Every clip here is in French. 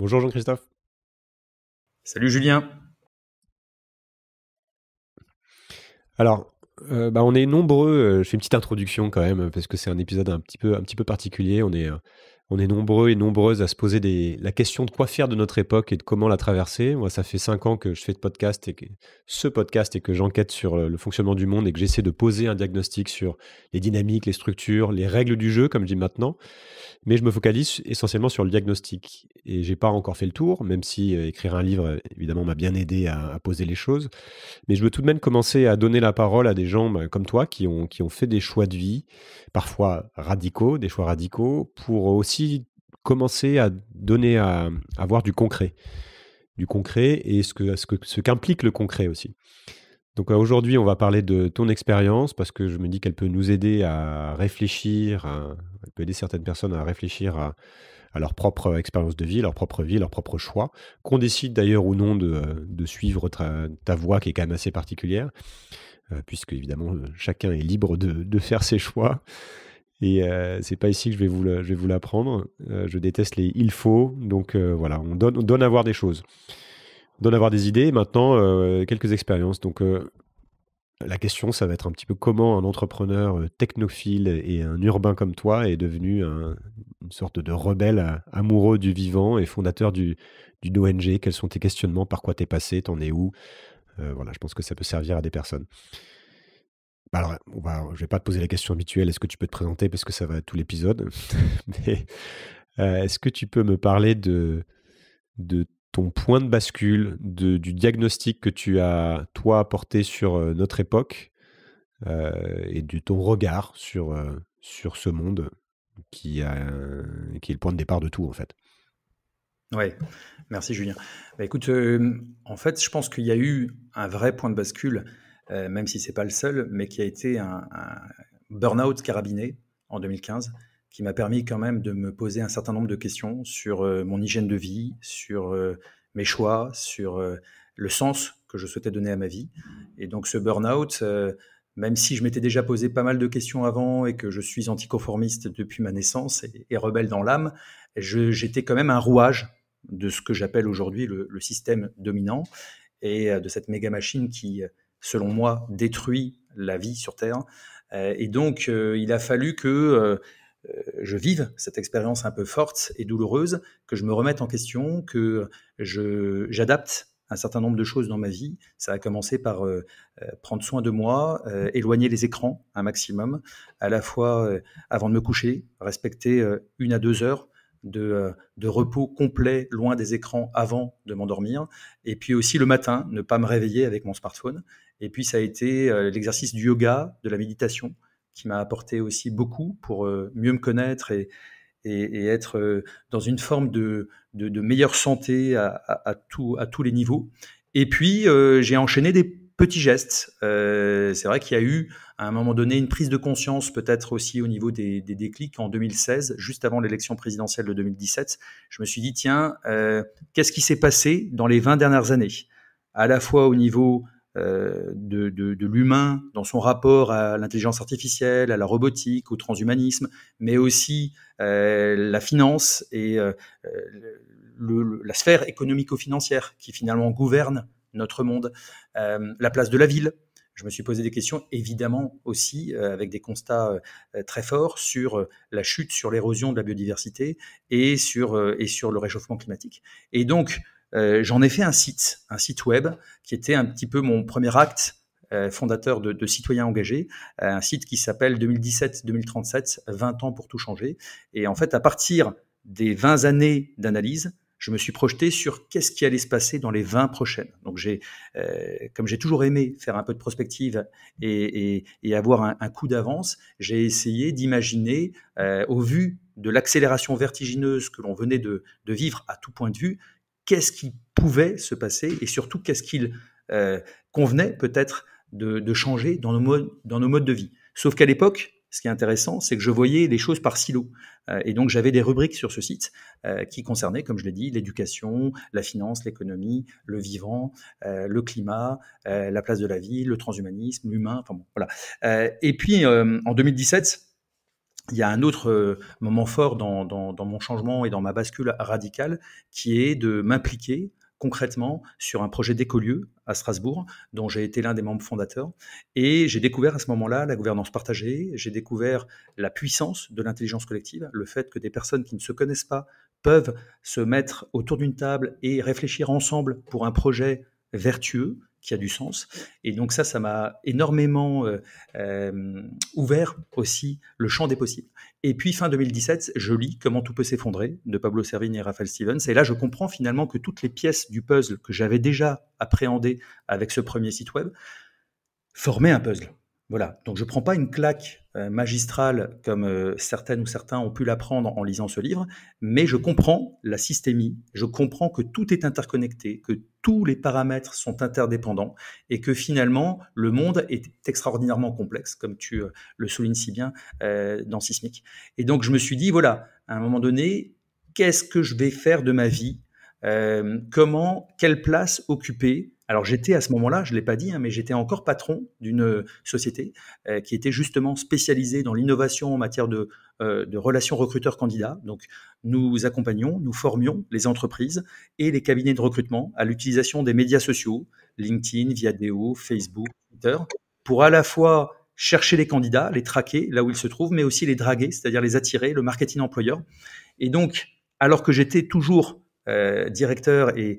Bonjour Jean-Christophe. Salut Julien. Alors, euh, bah, on est nombreux. Euh, je fais une petite introduction quand même parce que c'est un épisode un petit peu, un petit peu particulier. On est euh, on est nombreux et nombreuses à se poser des, la question de quoi faire de notre époque et de comment la traverser. Moi, ça fait cinq ans que je fais de podcast et ce podcast et que j'enquête sur euh, le, fonctionnement du monde et que j'essaie de poser un diagnostic sur les dynamiques, les structures, les règles du jeu, comme je dis maintenant. Mais je me focalise essentiellement sur le diagnostic et j'ai pas encore fait le tour, même si euh, écrire un livre euh, évidemment m'a bien aidé à, poser les choses. Mais je veux tout de même commencer à donner la parole à des gens bah, comme toi qui ont qui ont fait des choix de vie parfois radicaux, des choix radicaux pour aussi commencer à donner à, avoir du concret. Du concret et ce qu'implique que, ce qu'implique le concret aussi. Donc euh, aujourd'hui, on va parler de ton expérience parce que je me dis qu'elle peut nous aider à réfléchir, elle peut aider certaines personnes à réfléchir à, leur propre expérience de vie, leur propre vie, leur propre choix, qu'on décide d'ailleurs ou non de, suivre ta, voie qui est quand même assez particulière, euh, puisque évidemment chacun est libre de, de faire ses choix. Et ce euh, c'est pas ici que je vais vous, je vais vous l'apprendre. Euh, je déteste les il faut. Donc euh, voilà, on donne, on donne à voir des choses. On donne à voir des idées. maintenant, quelques expériences. Donc la question, ça va être un petit peu comment un entrepreneur technophile et un urbain comme toi est devenu une sorte de rebelle amoureux du vivant et fondateur du, du ONG. Quels sont tes questionnements Par quoi t'es passé T'en es où Voilà, je pense que ça peut servir à des personnes. Bah, alors, je ne vais pas te poser la question habituelle, est-ce que tu peux te présenter parce que ça va tout l'épisode, mais euh, est-ce que tu peux me parler de, de ton point de bascule, de, du diagnostic que tu as, toi, apporté sur euh, notre époque euh, et de ton regard sur, sur ce monde qui, a, qui est le point de départ de tout, en fait oui, merci Julien. Bah, écoute, en fait, je pense qu'il y a eu un vrai point de bascule euh, même si c'est pas le seul, mais qui a été un, un burn-out carabiné en 2015, qui m'a permis quand même de me poser un certain nombre de questions sur euh, mon hygiène de vie, sur euh, mes choix, sur le sens que je souhaitais donner à ma vie. Et donc ce burn-out, même si je m'étais déjà posé pas mal de questions avant et que je suis anticonformiste depuis ma naissance et, rebelle dans l'âme, j'étais quand même un rouage de ce que j'appelle aujourd'hui le, système dominant et de cette méga machine qui selon moi, détruit la vie sur Terre. Euh, et donc, euh, il a fallu que euh, je vive cette expérience un peu forte et douloureuse, que je me remette en question, que j'adapte un certain nombre de choses dans ma vie. Ça a commencé par prendre soin de moi, éloigner les écrans un maximum, à la fois avant de me coucher, respecter une à deux heures de, de, repos complet loin des écrans avant de m'endormir, et puis aussi le matin, ne pas me réveiller avec mon smartphone et puis ça a été euh, l'exercice du yoga, de la méditation, qui m'a apporté aussi beaucoup pour euh, mieux me connaître et, et, être euh, dans une forme de, meilleure santé à, tout, à tous les niveaux. Et puis j'ai enchaîné des petits gestes. c'est vrai qu'il y a eu à un moment donné une prise de conscience, peut-être aussi au niveau des, déclics en 2016, juste avant l'élection présidentielle de 2017. Je me suis dit tiens, qu'est-ce qui s'est passé dans les 20 dernières années, à la fois au niveau euh, de, de, l'humain dans son rapport à l'intelligence artificielle, à la robotique, au transhumanisme, mais aussi euh, la finance et euh, la sphère économico-financière qui finalement gouverne notre monde, la place de la ville, je me suis posé des questions, évidemment aussi, avec des constats très forts sur la chute, sur l'érosion de la biodiversité et sur, et sur le réchauffement climatique. Et donc, euh, j'en ai fait un site, un site web, qui était un petit peu mon premier acte euh, fondateur de, Citoyens Engagés, euh, un site qui s'appelle 2017-2037, 20 ans pour tout changer. Et en fait, à partir des 20 années d'analyse, je me suis projeté sur qu'est-ce qui allait se passer dans les 20 prochaines. Donc, j'ai, comme j'ai toujours aimé faire un peu de prospective et, avoir un, coup d'avance, j'ai essayé d'imaginer, au vu de l'accélération vertigineuse que l'on venait de, vivre à tout point de vue, qu'est-ce qui pouvait se passer et surtout qu'est-ce qu'il euh, convenait peut-être de, changer dans nos, modes, dans nos modes de vie. Sauf qu'à l'époque, ce qui est intéressant, c'est que je voyais les choses par silos. Euh, et donc, j'avais des rubriques sur ce site euh, qui concernaient, comme je l'ai dit, l'éducation, la finance, l'économie, le vivant, le climat, la place de la ville, le transhumanisme, l'humain, enfin bon, voilà. et puis, en 2017, il y a un autre euh, moment fort dans, mon changement et dans ma bascule radicale qui est de m'impliquer concrètement sur un projet d'écolieux à Strasbourg, dont j'ai été l'un des membres fondateurs. Et j'ai découvert à ce moment-là la gouvernance partagée, j'ai découvert la puissance de l'intelligence collective, le fait que des personnes qui ne se connaissent pas peuvent se mettre autour d'une table et réfléchir ensemble pour un projet vertueux, qui a du sens. Et donc ça, ça m'a énormément euh, euh, ouvert aussi le champ des possibles. Et puis fin 2017, je lis Comment tout peut s'effondrer de Pablo Servigne et Raphaël Stevens. Et là, je comprends finalement que toutes les pièces du puzzle que j'avais déjà appréhendées avec ce premier site web formaient un puzzle. Voilà. Donc je ne prends pas une claque euh, magistrale comme certaines ou certains ont pu l'apprendre en lisant ce livre, mais je comprends la systémie, je comprends que tout est interconnecté, que tous les paramètres sont interdépendants et que finalement le monde est extraordinairement complexe, comme tu euh, le soulignes si bien euh, dans Sismic. Et donc je me suis dit, voilà, à un moment donné, qu'est-ce que je vais faire de ma vie euh, Comment, quelle place occuper alors j'étais à ce moment-là, je ne l'ai pas dit, hein, mais j'étais encore patron d'une euh, société euh, qui était justement spécialisée dans l'innovation en matière de, euh, relations recruteurs candidat Donc nous accompagnions, nous formions les entreprises et les cabinets de recrutement à l'utilisation des médias sociaux, LinkedIn, Viadeo, Facebook, Twitter, pour à la fois chercher les candidats, les traquer là où ils se trouvent, mais aussi les draguer, c'est-à-dire les attirer, le marketing employeur. Et donc, alors que j'étais toujours euh, directeur et,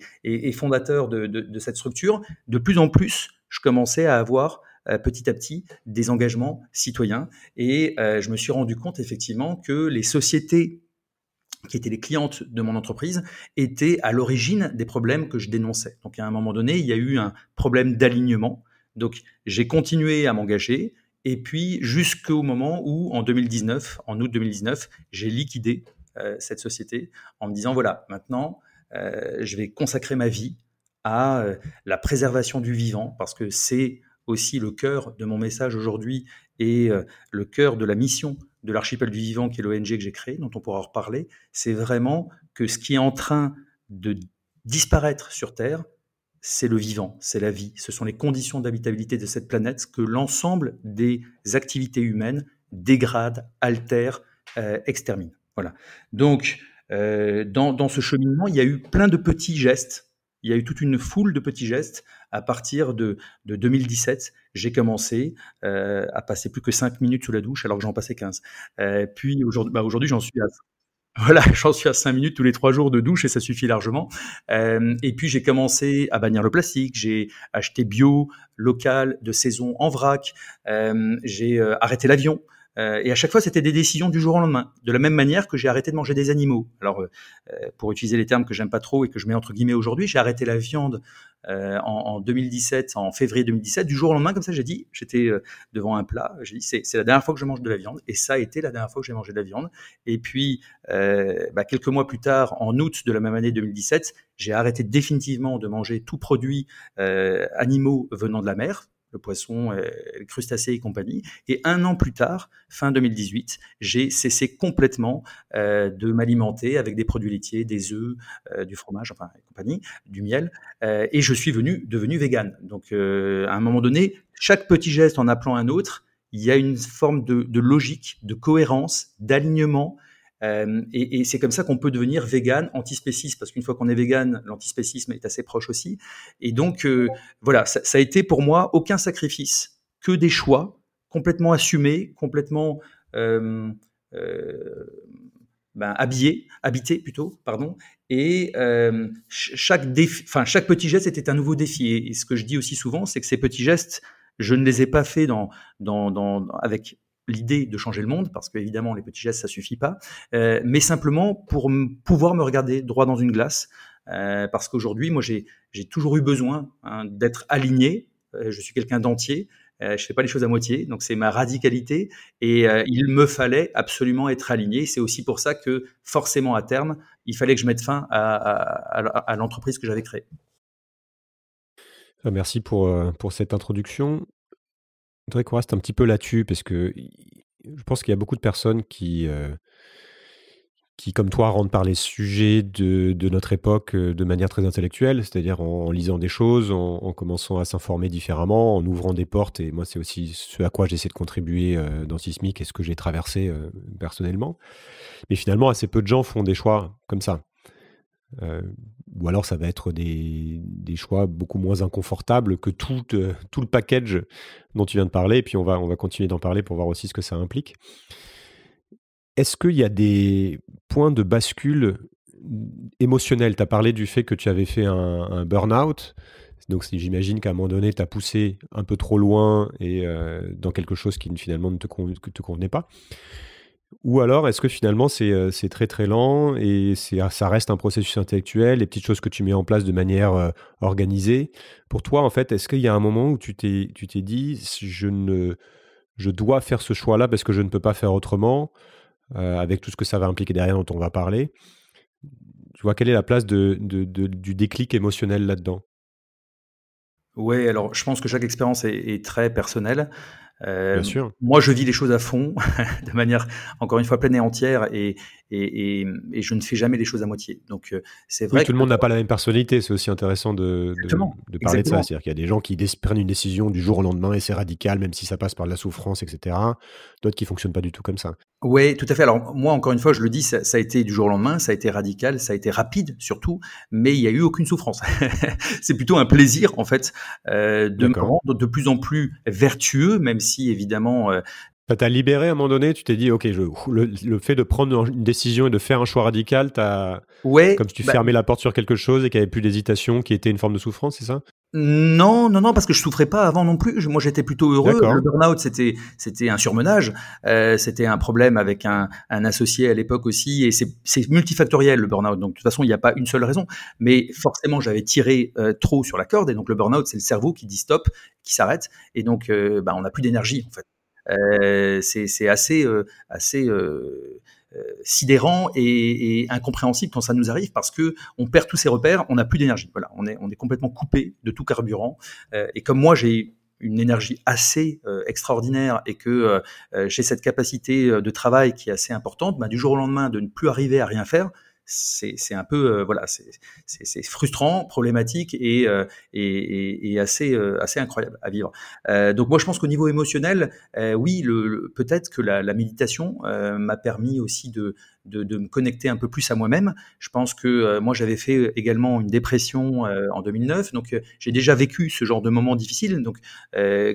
fondateur de, cette structure, de plus en plus, je commençais à avoir euh, petit à petit des engagements citoyens. Et euh, je me suis rendu compte effectivement que les sociétés qui étaient les clientes de mon entreprise étaient à l'origine des problèmes que je dénonçais. Donc à un moment donné, il y a eu un problème d'alignement. Donc j'ai continué à m'engager. Et puis jusqu'au moment où, en 2019, en août 2019, j'ai liquidé euh, cette société en me disant voilà, maintenant, euh, je vais consacrer ma vie à euh, la préservation du vivant parce que c'est aussi le cœur de mon message aujourd'hui et le cœur de la mission de l'archipel du vivant qui est l'ONG que j'ai créée, dont on pourra reparler, c'est vraiment que ce qui est en train de disparaître sur Terre, c'est le vivant, c'est la vie, ce sont les conditions d'habitabilité de cette planète que l'ensemble des activités humaines dégradent, altèrent, exterminent. Donc, euh, dans, ce cheminement, il y a eu plein de petits gestes. Il y a eu toute une foule de petits gestes. À partir de, 2017, j'ai commencé euh, à passer plus que 5 minutes sous la douche alors que j'en passais 15. Euh, puis bah, aujourd'hui, j'en suis à voilà, 5 minutes tous les 3 jours de douche et ça suffit largement. et puis j'ai commencé à bannir le plastique, j'ai acheté bio, local, de saison en vrac, j'ai arrêté l'avion. Euh, et à chaque fois, c'était des décisions du jour au lendemain. De la même manière que j'ai arrêté de manger des animaux. Alors, euh, euh, pour utiliser les termes que j'aime pas trop et que je mets entre guillemets aujourd'hui, j'ai arrêté la viande en, en, 2017, en février 2017. Du jour au lendemain, comme ça, j'ai dit, j'étais devant un plat, j'ai dit, c'est la dernière fois que je mange de la viande. Et ça a été la dernière fois que j'ai mangé de la viande. Et puis, bah, quelques mois plus tard, en août de la même année 2017, j'ai arrêté définitivement de manger tout produit animaux venant de la mer le poisson, euh, les crustacés et compagnie. Et un an plus tard, fin 2018, j'ai cessé complètement euh, de m'alimenter avec des produits laitiers, des œufs, euh, du fromage, enfin, compagnie, du miel. et je suis venu, devenu vegan. Donc, à un moment donné, chaque petit geste en appelant un autre, il y a une forme de logique, de cohérence, d'alignement euh, et, c'est comme ça qu'on peut devenir vegan antispéciste, parce qu'une fois qu'on est vegan, l'antispécisme est assez proche aussi. Et donc, euh, voilà, ça, a été pour moi aucun sacrifice, que des choix complètement assumés, complètement euh, ben, habillés, habités plutôt, pardon. Et chaque, enfin, chaque petit geste était un nouveau défi. Et, ce que je dis aussi souvent, c'est que ces petits gestes, je ne les ai pas faits dans, dans, avec l'idée de changer le monde, parce qu'évidemment, les petits gestes, ça suffit pas, euh, mais simplement pour pouvoir me regarder droit dans une glace, euh, parce qu'aujourd'hui, moi, j'ai toujours eu besoin hein, d'être aligné. Euh, je suis quelqu'un d'entier. je je fais pas les choses à moitié, donc c'est ma radicalité. Et il me fallait absolument être aligné. C'est aussi pour ça que forcément à terme, il fallait que je mette fin à, l'entreprise que j'avais créée. Merci pour, pour cette introduction voudrais qu'on reste un petit peu là-dessus parce que je pense qu'il y a beaucoup de personnes qui, euh, qui comme toi, rentrent par les sujets de, de notre époque euh, de manière très intellectuelle, c'est-à-dire en, lisant des choses, en, commençant à s'informer différemment, en ouvrant des portes. Et moi, c'est aussi ce à quoi j'essaie de contribuer euh, dans Sismic et ce que j'ai traversé personnellement. Mais finalement, assez peu de gens font des choix comme ça ou alors ça va être des, des choix beaucoup moins inconfortables que tout, euh, tout, le package dont tu viens de parler. Et puis on va, on va continuer d'en parler pour voir aussi ce que ça implique. Est-ce qu'il y a des points de bascule émotionnels Tu as parlé du fait que tu avais fait un, burn-out. Donc j'imagine qu'à un moment donné, tu as poussé un peu trop loin et euh, dans quelque chose qui finalement ne te, te convenait pas. Ou alors, est-ce que finalement, c'est euh, très très lent et ah, ça reste un processus intellectuel, les petites choses que tu mets en place de manière euh, organisée Pour toi, en fait, est-ce qu'il y a un moment où tu t'es dit, je, ne, je dois faire ce choix-là parce que je ne peux pas faire autrement, euh, avec tout ce que ça va impliquer derrière dont on va parler Tu vois, quelle est la place de, de, du déclic émotionnel là-dedans oui, alors je pense que chaque expérience est, très personnelle. Bien euh, Moi, je vis les choses à fond, de manière encore une fois pleine et entière, et, et, je ne fais jamais les choses à moitié. Donc euh, c'est vrai. tout le monde n'a pas la même personnalité. C'est aussi intéressant de, de, parler de ça. C'est-à-dire qu'il y a des gens qui prennent une décision du jour au lendemain et c'est radical, même si ça passe par la souffrance, etc. D'autres qui fonctionnent pas du tout comme ça. Oui, tout à fait. Alors moi, encore une fois, je le dis, ça, a été du jour au lendemain, ça a été radical, ça a été rapide surtout, mais il n'y a eu aucune souffrance. c'est plutôt un plaisir en fait euh, de me rendre de plus en plus vertueux, même si évidemment euh, T'as libéré à un moment donné, tu t'es dit, ok, je, le, fait de prendre une décision et de faire un choix radical, t'as, ouais, comme si tu bah fermais la porte sur quelque chose et qu'il n'y avait plus d'hésitation, qui était une forme de souffrance, c'est ça Non, non, non, parce que je souffrais pas avant non plus. moi, j'étais plutôt heureux. Le burn-out, c'était, c'était un surmenage, euh, c'était un problème avec un, associé à l'époque aussi, et c'est, multifactoriel le burn-out. Donc, de toute façon, il n'y a pas une seule raison. Mais forcément, j'avais tiré euh, trop sur la corde, et donc le burn-out, c'est le cerveau qui dit stop, qui s'arrête, et donc, euh, bah, on n'a plus d'énergie en fait. Euh, c'est assez, euh, euh, sidérant et, incompréhensible quand ça nous arrive parce que on perd tous ses repères, on n'a plus d'énergie. on est, complètement coupé de tout carburant. et comme moi, j'ai une énergie assez extraordinaire et que j'ai cette capacité de travail qui est assez importante, bah, du jour au lendemain de ne plus arriver à rien faire, c'est un peu euh, voilà, c'est frustrant, problématique et, euh, et, assez euh, assez incroyable à vivre. donc moi je pense qu'au niveau émotionnel, oui, le, peut-être que la, méditation m'a permis aussi de, de, de, me connecter un peu plus à moi-même. Je pense que moi j'avais fait également une dépression en 2009, donc j'ai déjà vécu ce genre de moments difficiles. Donc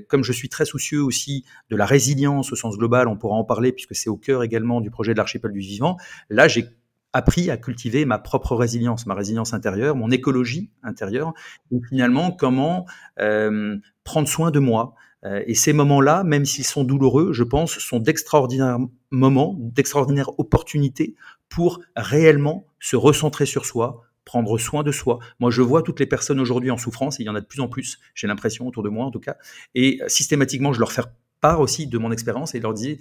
comme je suis très soucieux aussi de la résilience au sens global, on pourra en parler puisque c'est au cœur également du projet de l'archipel du vivant. Là j'ai appris à cultiver ma propre résilience, ma résilience intérieure, mon écologie intérieure, et finalement comment euh, prendre soin de moi. Euh, et ces moments-là, même s'ils sont douloureux, je pense, sont d'extraordinaires moments, d'extraordinaires opportunités pour réellement se recentrer sur soi, prendre soin de soi. Moi, je vois toutes les personnes aujourd'hui en souffrance, et il y en a de plus en plus, j'ai l'impression, autour de moi en tout cas, et euh, systématiquement, je leur fais part aussi de mon expérience et leur dis,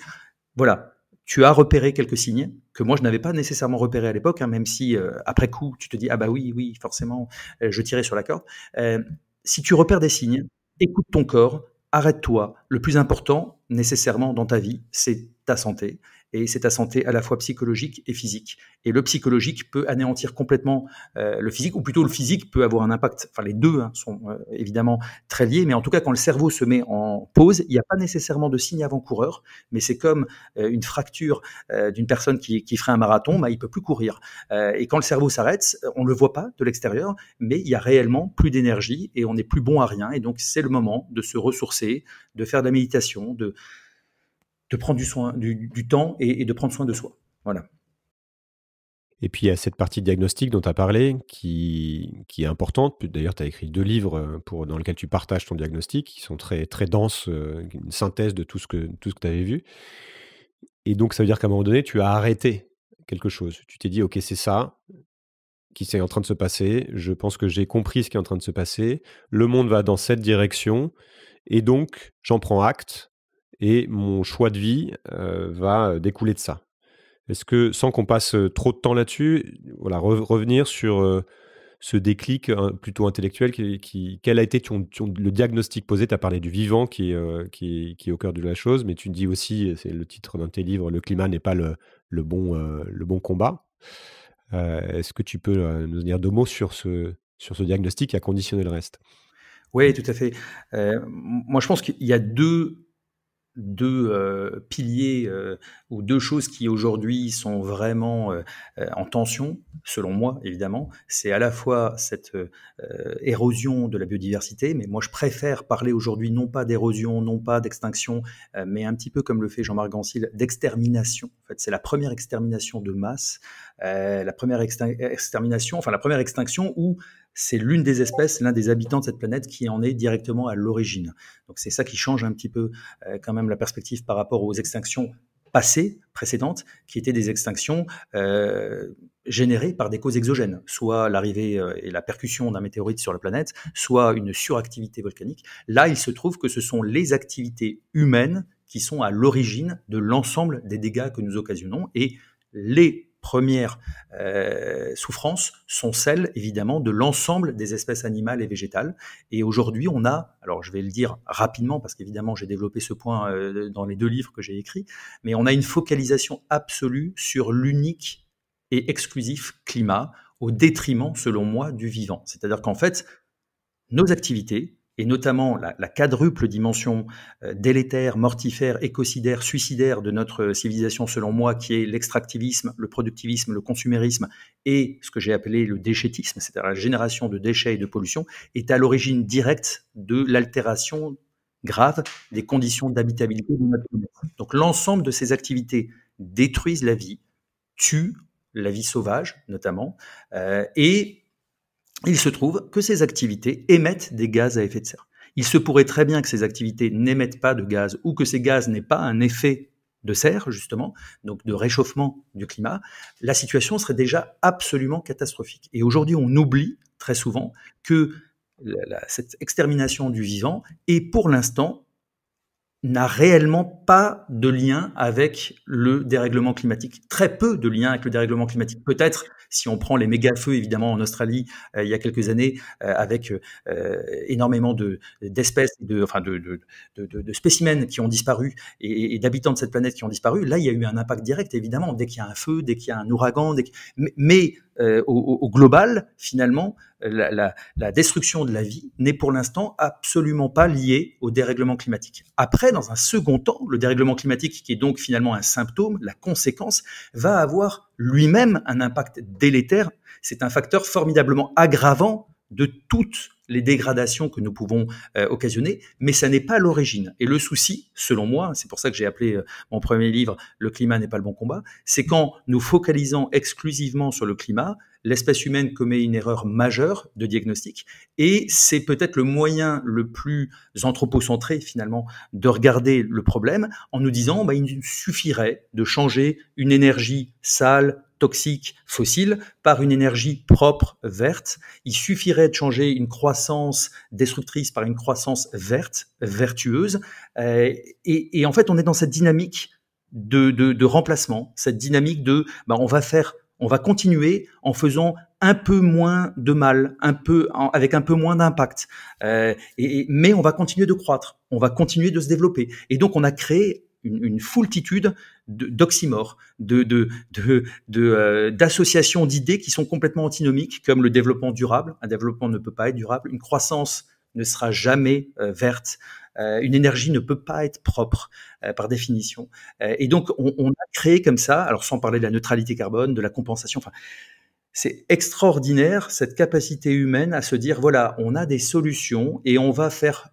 voilà, tu as repéré quelques signes que moi je n'avais pas nécessairement repéré à l'époque, hein, même si euh, après coup tu te dis ah bah oui oui forcément euh, je tirais sur la corde. Euh, si tu repères des signes, écoute ton corps, arrête-toi. Le plus important nécessairement dans ta vie, c'est ta santé et c'est ta santé à la fois psychologique et physique. Et le psychologique peut anéantir complètement euh, le physique, ou plutôt le physique peut avoir un impact. Enfin, les deux hein, sont euh, évidemment très liés, mais en tout cas, quand le cerveau se met en pause, il n'y a pas nécessairement de signe avant-coureur, mais c'est comme euh, une fracture d'une personne qui, qui, ferait un marathon, il bah, il peut plus courir. et quand le cerveau s'arrête, on ne le voit pas de l'extérieur, mais il y a réellement plus d'énergie et on n'est plus bon à rien. Et donc, c'est le moment de se ressourcer, de faire de la méditation, de de prendre du, soin, du, temps et, de prendre soin de soi. Voilà. Et puis il y a cette partie diagnostique dont tu as parlé qui, qui est importante. D'ailleurs, tu as écrit deux livres euh, pour, dans lesquels tu partages ton diagnostic, qui sont très, très denses, euh, une synthèse de tout ce que, tout ce que tu avais vu. Et donc, ça veut dire qu'à un moment donné, tu as arrêté quelque chose. Tu t'es dit, OK, c'est ça qui est en train de se passer. Je pense que j'ai compris ce qui est en train de se passer. Le monde va dans cette direction. Et donc, j'en prends acte et mon choix de vie va découler de ça. Est-ce que, sans qu'on passe trop de temps là-dessus, voilà, revenir sur ce déclic hein, plutôt intellectuel, qui, quel a été le diagnostic posé Tu as parlé du vivant qui, qui, est au cœur de la chose, mais tu dis aussi, c'est le titre d'un de tes livres, Le climat n'est pas le, le bon, le bon combat. Est-ce que tu peux nous dire deux mots sur ce, sur ce diagnostic qui a conditionné le reste oui, tout à fait. moi, je pense qu'il y a deux deux euh, piliers euh, ou deux choses qui aujourd'hui sont vraiment euh, en tension, selon moi évidemment, c'est à la fois cette érosion de la biodiversité, mais moi je préfère parler aujourd'hui non pas d'érosion, non pas d'extinction, mais un petit peu comme le fait Jean-Marc Gansil, d'extermination. En fait, c'est la première extermination de masse, la première extermination, enfin la première extinction où c'est l'une des espèces, l'un des habitants de cette planète qui en est directement à l'origine. Donc c'est ça qui change un petit peu euh, quand même la perspective par rapport aux extinctions passées, précédentes, qui étaient des extinctions euh, générées par des causes exogènes, soit l'arrivée euh, et la percussion d'un météorite sur la planète, soit une suractivité volcanique. Là, il se trouve que ce sont les activités humaines qui sont à l'origine de l'ensemble des dégâts que nous occasionnons et les premières euh, souffrances sont celles, évidemment, de l'ensemble des espèces animales et végétales. Et aujourd'hui, on a, alors je vais le dire rapidement, parce qu'évidemment, j'ai développé ce point euh, dans les deux livres que j'ai écrits, mais on a une focalisation absolue sur l'unique et exclusif climat, au détriment, selon moi, du vivant. C'est-à-dire qu'en fait, nos activités, et notamment la, quadruple dimension euh, délétère, mortifère, écocidaire, suicidaire de notre euh, civilisation selon moi, qui est l'extractivisme, le productivisme, le consumérisme et ce que j'ai appelé le déchétisme, c'est-à-dire la génération de déchets et de pollution, est à l'origine directe de l'altération grave des conditions d'habitabilité de notre planète. Donc l'ensemble de ces activités détruisent la vie, tuent la vie sauvage notamment, euh, et il se trouve que ces activités émettent des gaz à effet de serre. Il se pourrait très bien que ces activités n'émettent pas de gaz ou que ces gaz n'aient pas un effet de serre, justement, donc de réchauffement du climat, la situation serait déjà absolument catastrophique. Et aujourd'hui, on oublie très souvent que cette extermination du vivant est pour l'instant n'a réellement pas de lien avec le dérèglement climatique. Très peu de lien avec le dérèglement climatique. Peut-être si on prend les méga-feux, évidemment, en Australie, euh, il y a quelques années, euh, avec euh, énormément d'espèces, de, enfin de, de, spécimens qui ont disparu et, d'habitants de cette planète qui ont disparu, là, il y a eu un impact direct, évidemment, dès qu'il y a un feu, dès qu'il y a un ouragan. Mais, au, global, finalement, la, destruction de la vie n'est pour l'instant absolument pas liée au dérèglement climatique. Après, dans un second temps, le dérèglement climatique, qui est donc finalement un symptôme, la conséquence, va avoir lui-même un impact délétère. C'est un facteur formidablement aggravant de toutes les dégradations que nous pouvons euh, occasionner, mais ça n'est pas l'origine. Et le souci, selon moi, c'est pour ça que j'ai appelé euh, mon premier livre Le climat n'est pas le bon combat, c'est qu'en nous focalisant exclusivement sur le climat, l'espèce humaine commet une erreur majeure de diagnostic, et c'est peut-être le moyen le plus anthropocentré finalement de regarder le problème en nous disant bah, il suffirait de changer une énergie sale, toxique fossiles par une énergie propre verte. Il suffirait de changer une croissance destructrice par une croissance verte, vertueuse. Euh, et, en fait, on est dans cette dynamique de, de, remplacement, cette dynamique de bah, on va faire, on va continuer en faisant un peu moins de mal, un peu avec un peu moins d'impact. Euh, et, mais on va continuer de croître, on va continuer de se développer. Et donc on a créé une, une foultitude d'oxymores, de, euh, d'associations d'idées qui sont complètement antinomiques, comme le développement durable. Un développement ne peut pas être durable. Une croissance ne sera jamais euh, verte. Euh, une énergie ne peut pas être propre par définition. et donc, on, on, a créé comme ça, alors sans parler de la neutralité carbone, de la compensation, enfin, c'est extraordinaire cette capacité humaine à se dire, voilà, on a des solutions et on va faire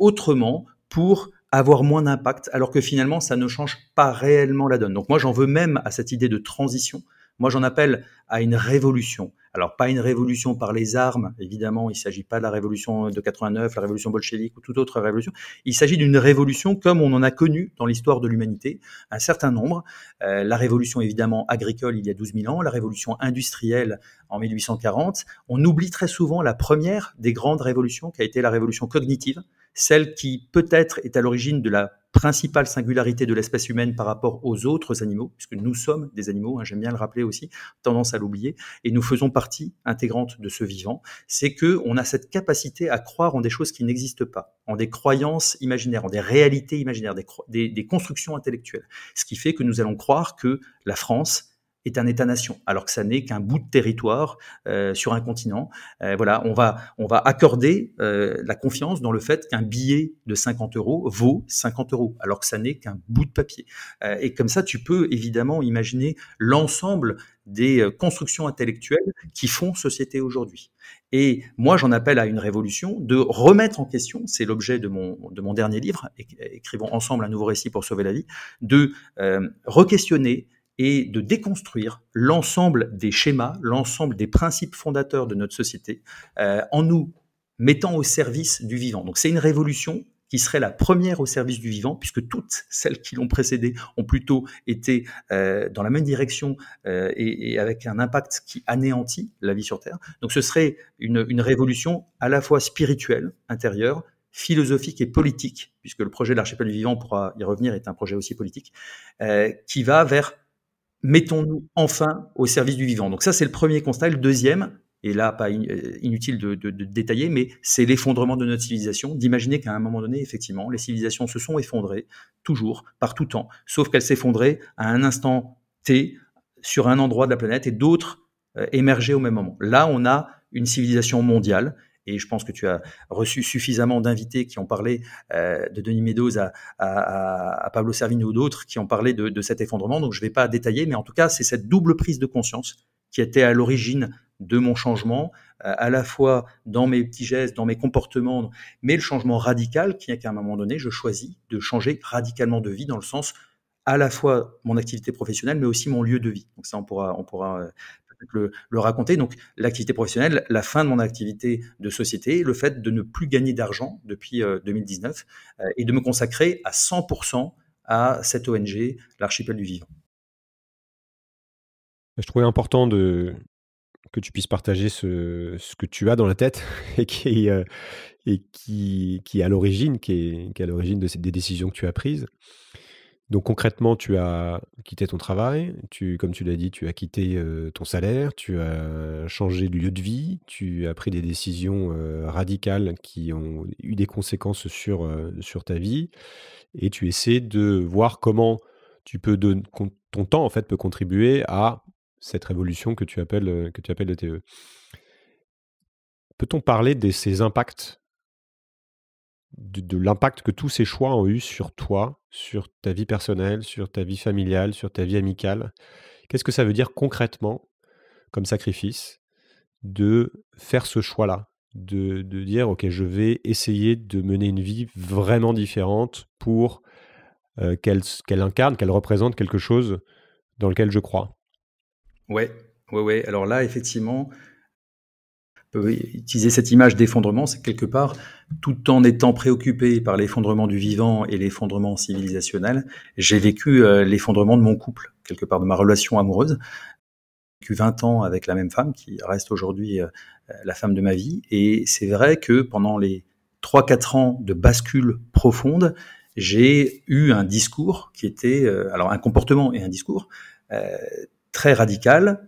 autrement pour avoir moins d'impact, alors que finalement, ça ne change pas réellement la donne. Donc moi, j'en veux même à cette idée de transition. Moi, j'en appelle à une révolution, alors pas une révolution par les armes, évidemment, il ne s'agit pas de la révolution de 89, la révolution bolchevique ou toute autre révolution. Il s'agit d'une révolution comme on en a connu dans l'histoire de l'humanité un certain nombre. Euh, la révolution évidemment agricole il y a 12 000 ans, la révolution industrielle en 1840. On oublie très souvent la première des grandes révolutions qui a été la révolution cognitive, celle qui peut-être est à l'origine de la principale singularité de l'espèce humaine par rapport aux autres animaux, puisque nous sommes des animaux, hein, j'aime bien le rappeler aussi, tendance à l'oublier, et nous faisons partie intégrante de ce vivant, c'est que on a cette capacité à croire en des choses qui n'existent pas, en des croyances imaginaires, en des réalités imaginaires, des, des constructions intellectuelles, ce qui fait que nous allons croire que la France est un État-nation, alors que ça n'est qu'un bout de territoire euh, sur un continent. Euh, voilà, on va, on va accorder euh, la confiance dans le fait qu'un billet de 50 euros vaut 50 euros, alors que ça n'est qu'un bout de papier. et comme ça, tu peux évidemment imaginer l'ensemble des constructions intellectuelles qui font société aujourd'hui. Et moi, j'en appelle à une révolution de remettre en question, c'est l'objet de mon, de mon dernier livre, Écrivons ensemble un nouveau récit pour sauver la vie, de euh, re-questionner et de déconstruire l'ensemble des schémas, l'ensemble des principes fondateurs de notre société euh, en nous mettant au service du vivant. Donc c'est une révolution qui serait la première au service du vivant, puisque toutes celles qui l'ont précédée ont plutôt été euh, dans la même direction euh, et, et, avec un impact qui anéantit la vie sur Terre. Donc ce serait une, une révolution à la fois spirituelle, intérieure, philosophique et politique, puisque le projet de l'archipel du vivant, pourra y revenir, est un projet aussi politique, qui va vers mettons-nous enfin au service du vivant. Donc ça, c'est le premier constat. Le deuxième, et là, pas euh, inutile de, détailler, mais c'est l'effondrement de notre civilisation, d'imaginer qu'à un moment donné, effectivement, les civilisations se sont effondrées, toujours, par tout temps, sauf qu'elles s'effondraient à un instant T sur un endroit de la planète et d'autres euh, émergeaient au même moment. Là, on a une civilisation mondiale et je pense que tu as reçu suffisamment d'invités qui ont parlé euh, de Denis Medos à, Pablo Servino ou d'autres qui ont parlé de, cet effondrement. Donc je ne vais pas détailler, mais en tout cas, c'est cette double prise de conscience qui était à l'origine de mon changement, euh, à la fois dans mes petits gestes, dans mes comportements, mais le changement radical qui est qu'à un moment donné, je choisis de changer radicalement de vie dans le sens à la fois mon activité professionnelle, mais aussi mon lieu de vie. Donc ça, on pourra, on pourra euh, le, raconter. Donc, l'activité professionnelle, la fin de mon activité de société, le fait de ne plus gagner d'argent depuis 2019 euh, euh, et de me consacrer à 100% à cette ONG, l'archipel du vivant. Je trouvais important de, que tu puisses partager ce, ce, que tu as dans la tête et qui, euh, et qui, qui est à l'origine, qui à l'origine de, des décisions que tu as prises. Donc concrètement, tu as quitté ton travail, tu, comme tu l'as dit, tu as quitté euh, ton salaire, tu as changé de lieu de vie, tu as pris des décisions euh, radicales qui ont eu des conséquences sur, euh, sur ta vie, et tu essaies de voir comment tu peux ton temps en fait peut contribuer à cette révolution que tu appelles, que tu appelles e. Peut-on parler de ces impacts, de l'impact que tous ces choix ont eu sur toi sur ta vie personnelle, sur ta vie familiale, sur ta vie amicale. Qu'est-ce que ça veut dire concrètement comme sacrifice de faire ce choix-là de, dire, OK, je vais essayer de mener une vie vraiment différente pour qu'elle incarne, qu'elle représente quelque chose dans lequel je crois. Ouais, ouais, ouais. Alors là, effectivement, peut utiliser cette image d'effondrement, c'est quelque part, tout en étant préoccupé par l'effondrement du vivant et l'effondrement civilisationnel, j'ai vécu euh, l'effondrement de mon couple, quelque part de ma relation amoureuse. J'ai vécu 20 ans avec la même femme qui reste aujourd'hui euh, la femme de ma vie. Et c'est vrai que pendant les 3-4 ans de bascule profonde, j'ai eu un discours qui était, euh, alors un comportement et un discours, très radical,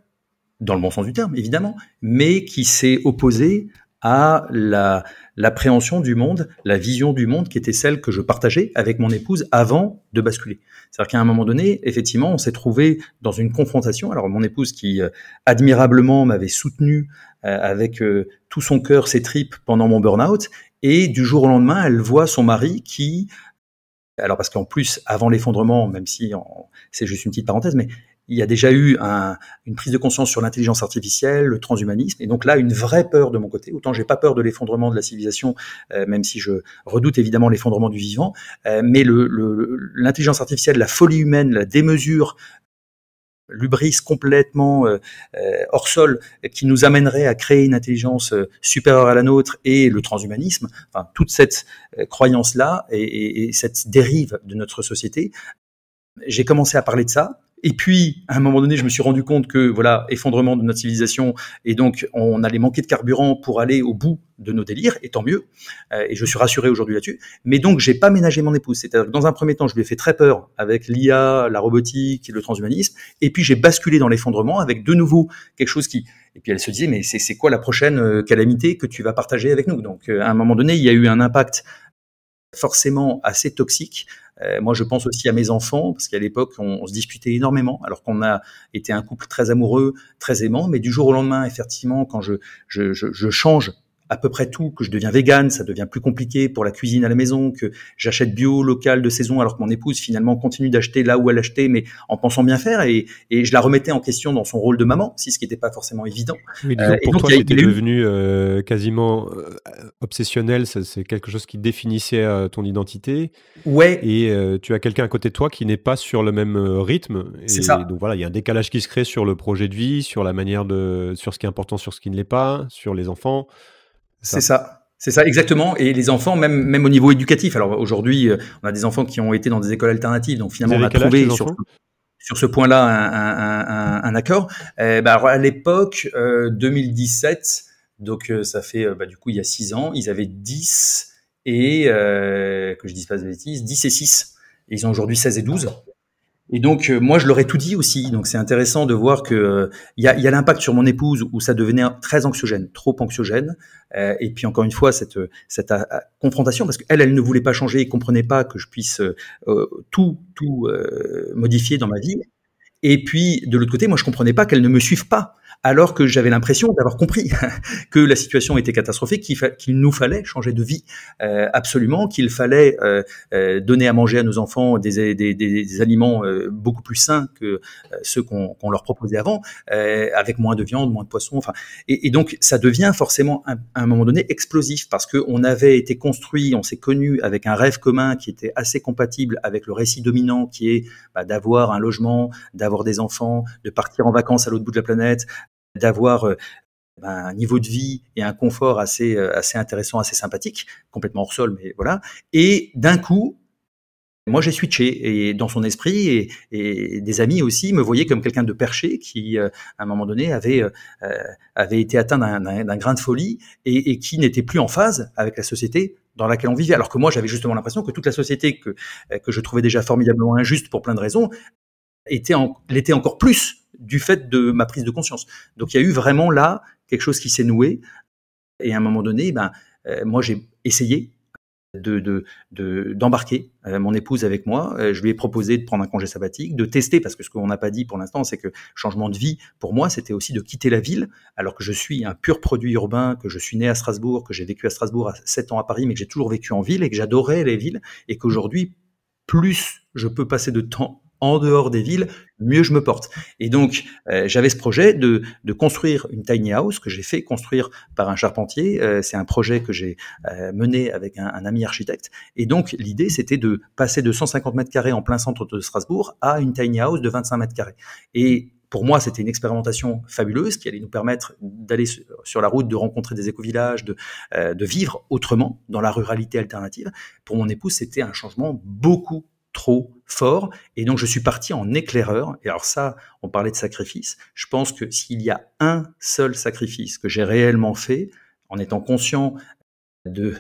dans le bon sens du terme, évidemment, mais qui s'est opposé à la, l'appréhension du monde, la vision du monde qui était celle que je partageais avec mon épouse avant de basculer. C'est-à-dire qu'à un moment donné, effectivement, on s'est trouvé dans une confrontation. Alors mon épouse qui euh, admirablement m'avait soutenu euh, avec euh, tout son cœur, ses tripes pendant mon burn-out, et du jour au lendemain, elle voit son mari qui alors parce qu'en plus, avant l'effondrement, même si c'est juste une petite parenthèse, mais il y a déjà eu une prise de conscience sur l'intelligence artificielle, le transhumanisme, et donc là une vraie peur de mon côté. Autant j'ai pas peur de l'effondrement de la civilisation, euh, même si je redoute évidemment l'effondrement du vivant, euh, mais l'intelligence le, artificielle, la folie humaine, la démesure, l'ubris complètement euh, hors sol qui nous amènerait à créer une intelligence supérieure à la nôtre et le transhumanisme, enfin, toute cette croyance-là et cette dérive de notre société. J'ai commencé à parler de ça, et puis, à un moment donné, je me suis rendu compte que, voilà, effondrement de notre civilisation, et donc on allait manquer de carburant pour aller au bout de nos délires, et tant mieux. Euh, et je suis rassuré aujourd'hui là-dessus. Mais donc, j'ai pas ménagé mon épouse. C'est-à-dire que dans un premier temps, je lui ai fait très peur avec l'IA, la robotique, le transhumanisme. Et puis, j'ai basculé dans l'effondrement avec de nouveau quelque chose qui. Et puis, elle se disait, mais c'est quoi la prochaine euh, calamité que tu vas partager avec nous Donc, euh, à un moment donné, il y a eu un impact forcément assez toxique euh, moi, je pense aussi à mes enfants, parce qu'à l'époque, on, se disputait énormément, alors qu'on a été un couple très amoureux, très aimant, mais du jour au lendemain, effectivement, quand je, je change à peu près tout, que je deviens végane, ça devient plus compliqué pour la cuisine à la maison, que j'achète bio, local, de saison, alors que mon épouse finalement continue d'acheter là où elle achetait, mais en pensant bien faire, et, je la remettais en question dans son rôle de maman, si ce qui n'était pas forcément évident. Euh, pour donc, toi, c'était devenu euh, quasiment euh, obsessionnel, c'est quelque chose qui définissait ton identité. Ouais. Et tu as quelqu'un à côté de toi qui n'est pas sur le même rythme. C'est ça. Donc voilà, il y a un décalage qui se crée sur le projet de vie, sur la manière de, sur ce qui est important, sur ce qui ne l'est pas, sur les enfants. C'est ça. C'est ça, exactement. Et les enfants, même, même au niveau éducatif. Alors aujourd'hui, euh, on a des enfants qui ont été dans des écoles alternatives. Donc finalement, on a trouvé sur, sur, ce point-là un, accord. Eh ben, à l'époque, 2017, euh, donc euh, ça fait bah, du coup il y a 6 ans, ils avaient 10 et, que je dise pas de bêtises, 10 et 6. ils ont aujourd'hui 16 et 12. Et donc, euh, moi, je l'aurais tout dit aussi. Donc, c'est intéressant de voir que il euh, y a, l'impact sur mon épouse où ça devenait très anxiogène, trop anxiogène. Euh, et puis, encore une fois, cette, cette confrontation, parce qu'elle, elle ne voulait pas changer, elle comprenait pas que je puisse tout, tout modifier dans ma vie. Et puis, de l'autre côté, moi, je comprenais pas qu'elle ne me suive pas alors que j'avais l'impression d'avoir compris que la situation était catastrophique, qu'il, nous fallait changer de vie euh, absolument, qu'il fallait euh, euh, donner à manger à nos enfants des, des, des aliments beaucoup plus sains que ceux qu'on, leur proposait avant, avec moins de viande, moins de poisson. Enfin, et, donc ça devient forcément un, à un moment donné explosif parce qu'on avait été construit, on s'est connu avec un rêve commun qui était assez compatible avec le récit dominant qui est bah, d'avoir un logement, d'avoir des enfants, de partir en vacances à l'autre bout de la planète, d'avoir euh, ben, un niveau de vie et un confort assez, euh, assez intéressant, assez sympathique, complètement hors sol, mais voilà. Et d'un coup, moi j'ai switché et dans son esprit et, et des amis aussi me voyaient comme quelqu'un de perché qui euh, à un moment donné avait avait été atteint d'un grain de folie et, qui n'était plus en phase avec la société dans laquelle on vivait alors que moi j'avais justement l'impression que toute la société que que je trouvais déjà formidablement injuste pour plein de raisons était l'était encore plus du fait de ma prise de conscience. Donc il y a eu vraiment là quelque chose qui s'est noué. Et à un moment donné, ben, euh, moi j'ai essayé de d'embarquer euh, mon épouse avec moi. Euh, je lui ai proposé de prendre un congé sabbatique, de tester, parce que ce qu'on n'a pas dit pour l'instant, c'est que changement de vie, pour moi, c'était aussi de quitter la ville, alors que je suis un pur produit urbain, que je suis né à Strasbourg, que j'ai vécu à Strasbourg à 7 ans à Paris, mais que j'ai toujours vécu en ville et que j'adorais les villes, et qu'aujourd'hui, plus je peux passer de temps en dehors des villes, mieux je me porte. Et donc, euh, j'avais ce projet de, construire une tiny house que j'ai fait construire par un charpentier. Euh, c'est un projet que j'ai euh, mené avec un, ami architecte. Et donc, l'idée, c'était de passer de 150 mètres carrés en plein centre de Strasbourg à une tiny house de 25 mètres carrés. Et pour moi, c'était une expérimentation fabuleuse qui allait nous permettre d'aller sur la route, de rencontrer des écovillages, de, de vivre autrement dans la ruralité alternative. Pour mon épouse, c'était un changement beaucoup trop fort. Et donc, je suis parti en éclaireur. Et alors ça, on parlait de sacrifice. Je pense que s'il y a un seul sacrifice que j'ai réellement fait, en étant conscient de,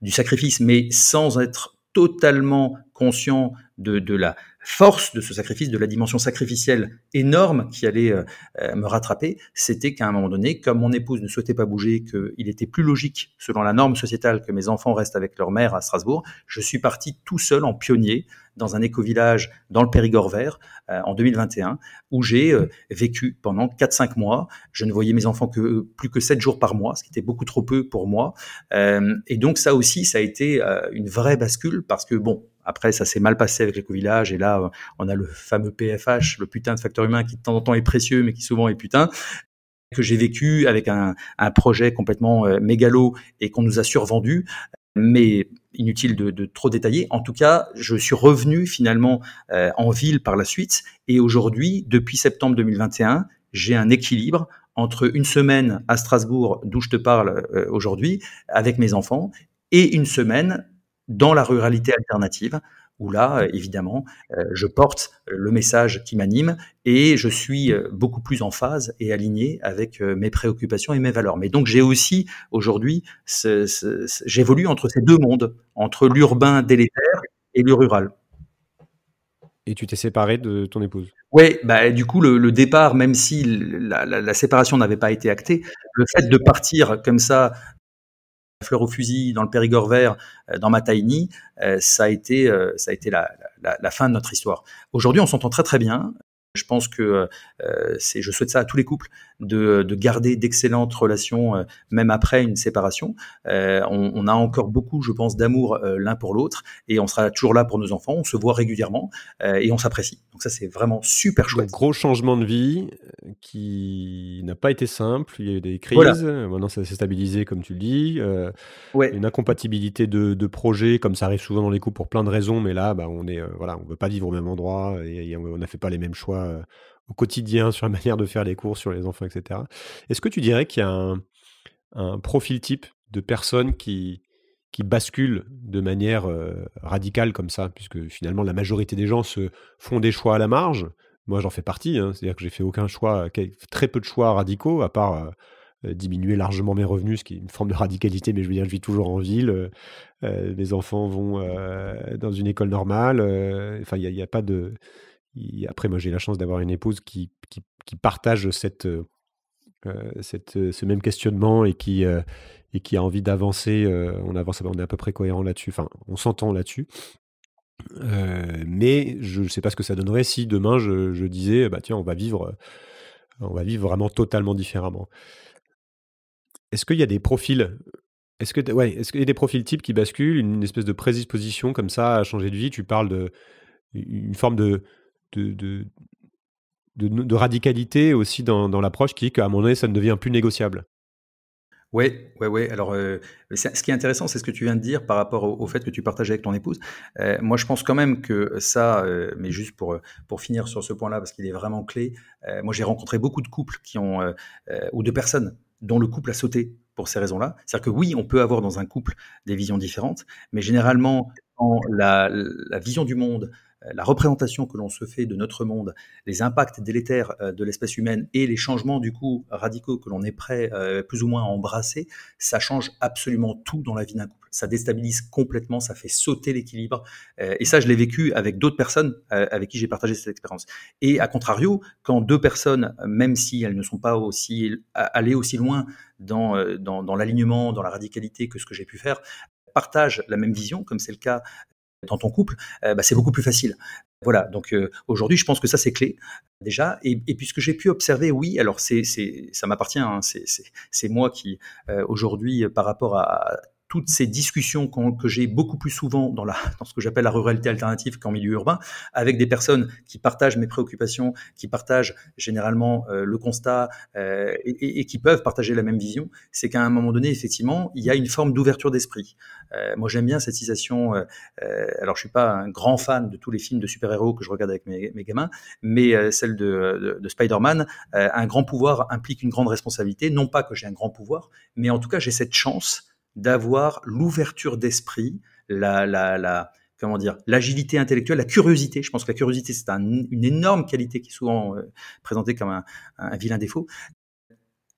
du sacrifice, mais sans être totalement conscient de, la force de ce sacrifice, de la dimension sacrificielle énorme qui allait euh, euh, me rattraper, c'était qu'à un moment donné, comme mon épouse ne souhaitait pas bouger, qu'il était plus logique, selon la norme sociétale, que mes enfants restent avec leur mère à Strasbourg, je suis parti tout seul en pionnier dans un éco-village dans le Périgord vert euh, en 2021, où j'ai vécu pendant 4-5 mois. Je ne voyais mes enfants que plus que 7 jours par mois, ce qui était beaucoup trop peu pour moi. et donc ça aussi, ça a été une vraie bascule parce que, bon, après, ça s'est mal passé avec l'éco-village. Et là, on a le fameux PFH, le putain de facteur humain qui de temps en temps est précieux, mais qui souvent est putain que j'ai vécu avec un, projet complètement euh, mégalo et qu'on nous a survendu. Mais inutile de, trop détailler. En tout cas, je suis revenu finalement euh, en ville par la suite. Et aujourd'hui, depuis septembre 2021, j'ai un équilibre entre une semaine à Strasbourg, d'où je te parle euh, aujourd'hui, avec mes enfants, et une semaine dans la ruralité alternative, où là, euh, mmh. évidemment, euh, je porte euh, le message qui m'anime et je suis beaucoup plus en phase et aligné avec mes préoccupations et mes valeurs. Mais donc j'ai aussi, aujourd'hui, j'évolue entre ces deux mondes, entre l'urbain délétère et le rural. Et tu t'es séparé de ton épouse Oui, bah, du coup, le, départ, même si la, la, séparation n'avait pas été actée, le fait de partir comme ça fleur au fusil, dans le Périgord vert, euh, dans Matahini, euh, ça a été, euh, ça a été la, fin de notre histoire. Aujourd'hui, on s'entend très très bien. Je pense que c'est, je souhaite ça à tous les couples de, garder d'excellentes relations euh, même après une séparation. Euh, on, a encore beaucoup, je pense, d'amour euh, l'un pour l'autre et on sera toujours là pour nos enfants. On se voit régulièrement et on s'apprécie. Donc ça, c'est vraiment super chouette. gros changement de vie qui n'a pas été simple. Il y a eu des crises. Maintenant, ça s'est stabilisé, comme tu le dis. Une incompatibilité de, projets, comme ça arrive souvent dans les coups pour plein de raisons, mais là, bah, on est, voilà, on veut pas vivre au même endroit et, et on n'a fait pas les mêmes choix au quotidien, sur la manière de faire les cours, sur les enfants, etc. Est-ce que tu dirais qu'il y a un, profil type de personnes qui, qui basculent de manière euh, radicale comme ça, puisque finalement la majorité des gens se font des choix à la marge. Moi, j'en fais partie, hein. c'est-à-dire que j'ai fait aucun choix, très peu de choix radicaux, à part euh, euh, diminuer largement mes revenus, ce qui est une forme de radicalité, mais je veux dire, je vis toujours en ville, mes enfants vont dans une école normale, enfin, il n'y a, pas de après, moi, j'ai la chance d'avoir une épouse qui, qui, partage cette, euh, cette, euh, ce même questionnement et qui, euh, qui a envie d'avancer. on avance, on est à peu près cohérent là-dessus. Enfin, on s'entend là-dessus. mais je ne sais pas ce que ça donnerait si demain je, disais, bah tiens, on va vivre, on va vivre vraiment totalement différemment. Est-ce qu'il y a des profils est-ce que ouais, est-ce qu'il y a des profils types qui basculent, une espèce de prédisposition comme ça à changer de vie Tu parles de une forme de de, de, radicalité aussi dans, l'approche qui est qu'à un moment ça ne devient plus négociable. Oui, oui, oui. Alors, euh, ce qui est intéressant, c'est ce que tu viens de dire par rapport au, fait que tu partages avec ton épouse. Euh, moi, je pense quand même que ça, euh, mais juste pour, pour finir sur ce point-là, parce qu'il est vraiment clé, moi, j'ai rencontré beaucoup de couples qui ont, ou de personnes dont le couple a sauté pour ces raisons-là. C'est-à-dire que oui, on peut avoir dans un couple des visions différentes, mais généralement, la vision du monde, euh, la représentation que l'on se fait de notre monde, les impacts délétères euh, de l'espèce humaine et les changements du coup radicaux que l'on est prêt euh, plus ou moins à embrasser, ça change absolument tout dans la vie d'un couple. Ça déstabilise complètement, ça fait sauter l'équilibre. et ça, je l'ai vécu avec d'autres personnes avec qui j'ai partagé cette expérience. Et à contrario, quand deux personnes, même si elles ne sont pas aussi allées aussi loin dans l'alignement, dans la radicalité que ce que j'ai pu faire, partagent la même vision, comme c'est le cas dans ton couple, euh, bah, c'est beaucoup plus facile. Voilà, donc euh, aujourd'hui, je pense que ça, c'est clé déjà. Et, puisque j'ai pu observer, oui, alors c'est, ça m'appartient, hein, c'est, moi qui, euh, aujourd'hui, par rapport à toutes ces discussions que j'ai beaucoup plus souvent dans, la, dans ce que j'appelle la ruralité alternative qu'en milieu urbain, avec des personnes qui partagent mes préoccupations, qui partagent généralement euh, le constat euh, et, qui peuvent partager la même vision, c'est qu'à un moment donné, effectivement, il y a une forme d'ouverture d'esprit. Euh, moi, j'aime bien cette citation. alors, je suis pas un grand fan de tous les films de super-héros que je regarde avec mes, gamins, mais celle de Spider-Man, un grand pouvoir implique une grande responsabilité. Non pas que j'ai un grand pouvoir, mais en tout cas, j'ai cette chance d'avoir l'ouverture d'esprit, la, la, la, comment dire, l'agilité intellectuelle, la curiosité. Je pense que la curiosité, c'est une énorme qualité qui est souvent euh, présentée comme un, vilain défaut.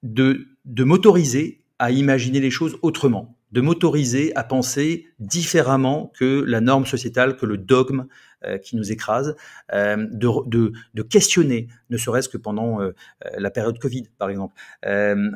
De, de m'autoriser à imaginer les choses autrement de m'autoriser à penser différemment que la norme sociétale, que le dogme euh, qui nous écrase, euh, de, de, questionner, ne serait-ce que pendant euh, la période Covid, par exemple. Il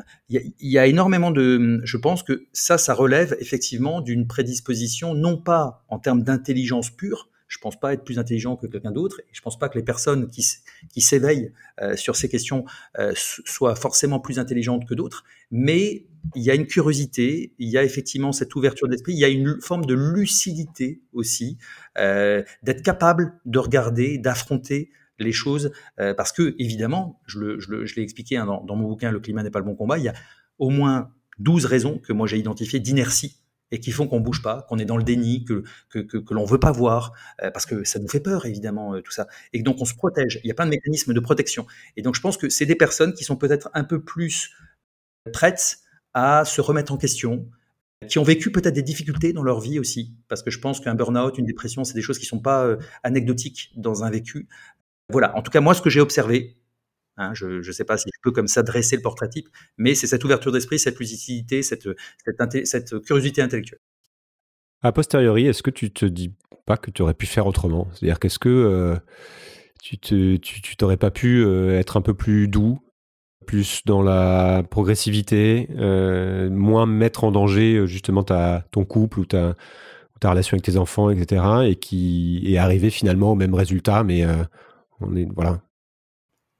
y, a énormément de... Je pense que ça, ça relève effectivement d'une prédisposition, non pas en termes d'intelligence pure, je pense pas être plus intelligent que quelqu'un d'autre. Et je pense pas que les personnes qui, qui s'éveillent sur ces questions soient forcément plus intelligentes que d'autres. Mais il y a une curiosité, il y a effectivement cette ouverture d'esprit, il y a une forme de lucidité aussi, euh, d'être capable de regarder, d'affronter les choses, euh, parce que évidemment, je l'ai je expliqué hein, dans, mon bouquin Le climat n'est pas le bon combat, il y a au moins 12 raisons que moi j'ai identifiées d'inertie et qui font qu'on bouge pas, qu'on est dans le déni, que que, que, l'on veut pas voir, euh, parce que ça nous fait peur évidemment tout ça, et donc on se protège. Il y a plein de mécanismes de protection, et donc je pense que c'est des personnes qui sont peut-être un peu plus prêtes à se remettre en question, qui ont vécu peut-être des difficultés dans leur vie aussi, parce que je pense qu'un burn-out, une dépression, c'est des choses qui ne sont pas euh, anecdotiques dans un vécu. Voilà, en tout cas, moi, ce que j'ai observé, hein, je ne sais pas si je peux comme ça dresser le portrait type, mais c'est cette ouverture d'esprit, cette lucidité, cette, cette, cette curiosité intellectuelle. A posteriori, est-ce que tu te dis pas que tu aurais pu faire autrement C'est-à-dire qu'est-ce que euh, tu t'aurais tu, pas pu euh, être un peu plus doux plus dans la progressivité, euh, moins mettre en danger euh, justement ta, ton couple ou ta, ta relation avec tes enfants, etc. Et qui est arrivé finalement au même résultat, mais euh, on est voilà.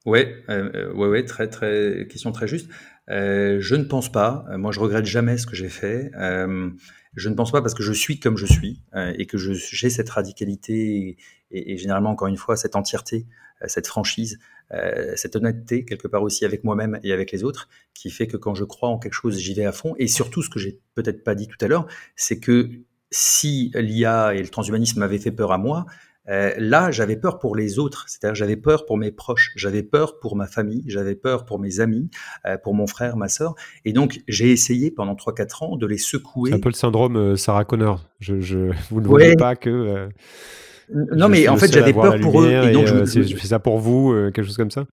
Ouais, ouais, ouais, très, très question très juste. je ne pense pas. Moi, je regrette jamais ce que j'ai fait. je ne pense pas parce que je suis comme je suis et que j'ai cette radicalité et, généralement, encore une fois, cette entièreté, euh, cette franchise, euh, cette honnêteté, quelque part aussi avec moi-même et avec les autres, qui fait que quand je crois en quelque chose, j'y vais à fond. Et surtout, ce que j'ai peut-être pas dit tout à l'heure, c'est que si l'IA et le transhumanisme m'avaient fait peur à moi, euh, là, j'avais peur pour les autres, c'est-à-dire j'avais peur pour mes proches, j'avais peur pour ma famille, j'avais peur pour mes amis, pour mon frère, ma sœur. Et donc, j'ai essayé pendant 3-4 ans de les secouer. C'est un peu le syndrome Sarah Connor. Je, vous ne voyez pas que... Non, mais en fait, j'avais peur pour eux. Et donc, je, euh, je, fais ça pour vous, euh, quelque chose comme ça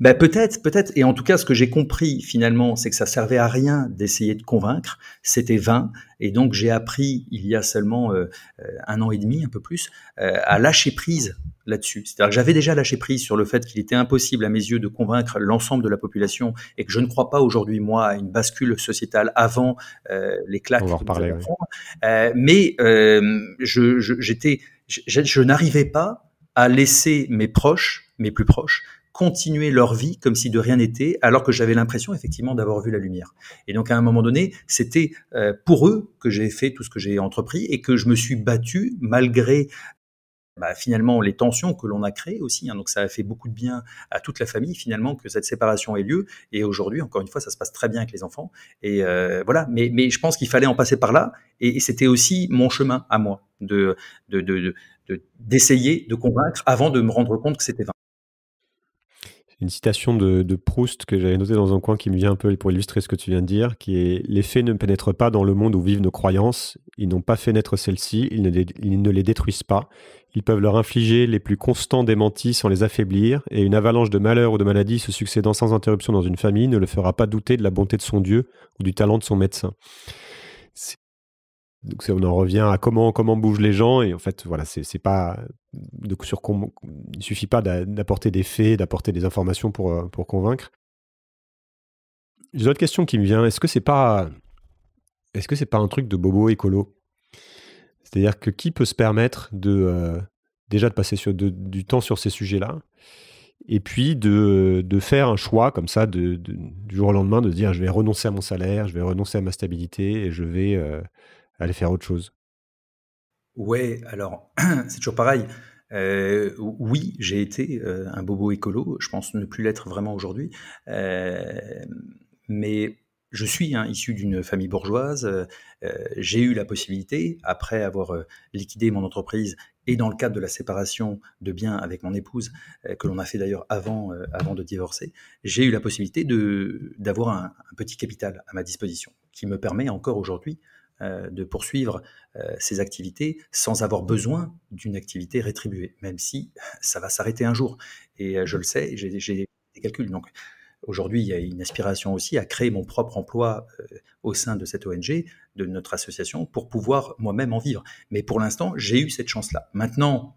ben peut-être, peut-être. Et en tout cas, ce que j'ai compris finalement, c'est que ça servait à rien d'essayer de convaincre. C'était vain. Et donc j'ai appris il y a seulement euh, euh, un an et demi, un peu plus, euh, à lâcher prise là-dessus. C'est-à-dire que j'avais déjà lâché prise sur le fait qu'il était impossible à mes yeux de convaincre l'ensemble de la population et que je ne crois pas aujourd'hui, moi, à une bascule sociétale avant les claques. On va mais euh, je, je n'arrivais pas à laisser mes proches, mes plus proches, continuer leur vie comme si de rien n'était, alors que j'avais l'impression effectivement d'avoir vu la lumière. Et donc à un moment donné, c'était euh, pour eux que j'ai fait tout ce que j'ai entrepris et que je me suis battu malgré bah, finalement les tensions que l'on a créées aussi. Hein, donc ça a fait beaucoup de bien à toute la famille finalement que cette séparation ait lieu. Et aujourd'hui, encore une fois, ça se passe très bien avec les enfants. Et euh, voilà. Mais, mais, je pense qu'il fallait en passer par là. Et, c'était aussi mon chemin à moi de d'essayer de, de, convaincre avant de me rendre compte que c'était vain une citation de, Proust que j'avais notée dans un coin qui me vient un peu pour illustrer ce que tu viens de dire, qui est Les faits ne pénètrent pas dans le monde où vivent nos croyances, ils n'ont pas fait naître celles-ci, ils, ne les détruisent pas, ils peuvent leur infliger les plus constants démentis sans les affaiblir, et une avalanche de malheurs ou de maladies se succédant sans interruption dans une famille ne le fera pas douter de la bonté de son Dieu ou du talent de son médecin. Donc on en revient à comment comment bougent les gens et en fait voilà c'est pas sur il suffit pas d'apporter des faits d'apporter des informations pour euh, pour convaincre. J'ai une autre question qui me vient est-ce que c'est pas est-ce que c'est pas un truc de bobo écolo C'est-à-dire que qui peut se permettre de euh, déjà de passer sur, du temps sur ces sujets-là et puis de, de, faire un choix comme ça de, du jour au lendemain de dire je vais renoncer à mon salaire je vais renoncer à ma stabilité et je vais euh, aller faire autre chose Ouais, alors c'est toujours pareil. Euh, oui, j'ai été euh, un bobo écolo, je pense ne plus l'être vraiment aujourd'hui, euh, mais je suis hein, issu d'une famille bourgeoise, j'ai eu la possibilité, après avoir liquidé mon entreprise et dans le cadre de la séparation de biens avec mon épouse, que l'on a fait d'ailleurs avant, avant de divorcer, j'ai eu la possibilité d'avoir un, petit capital à ma disposition, qui me permet encore aujourd'hui euh, de poursuivre euh, ces activités sans avoir besoin d'une activité rétribuée, même si ça va s'arrêter un jour. Et euh, je le sais, j'ai des calculs. Donc, Aujourd'hui, il y a une aspiration aussi à créer mon propre emploi au sein de cette ONG, de notre association, pour pouvoir moi-même en vivre. Mais pour l'instant, j'ai eu cette chance-là. Maintenant,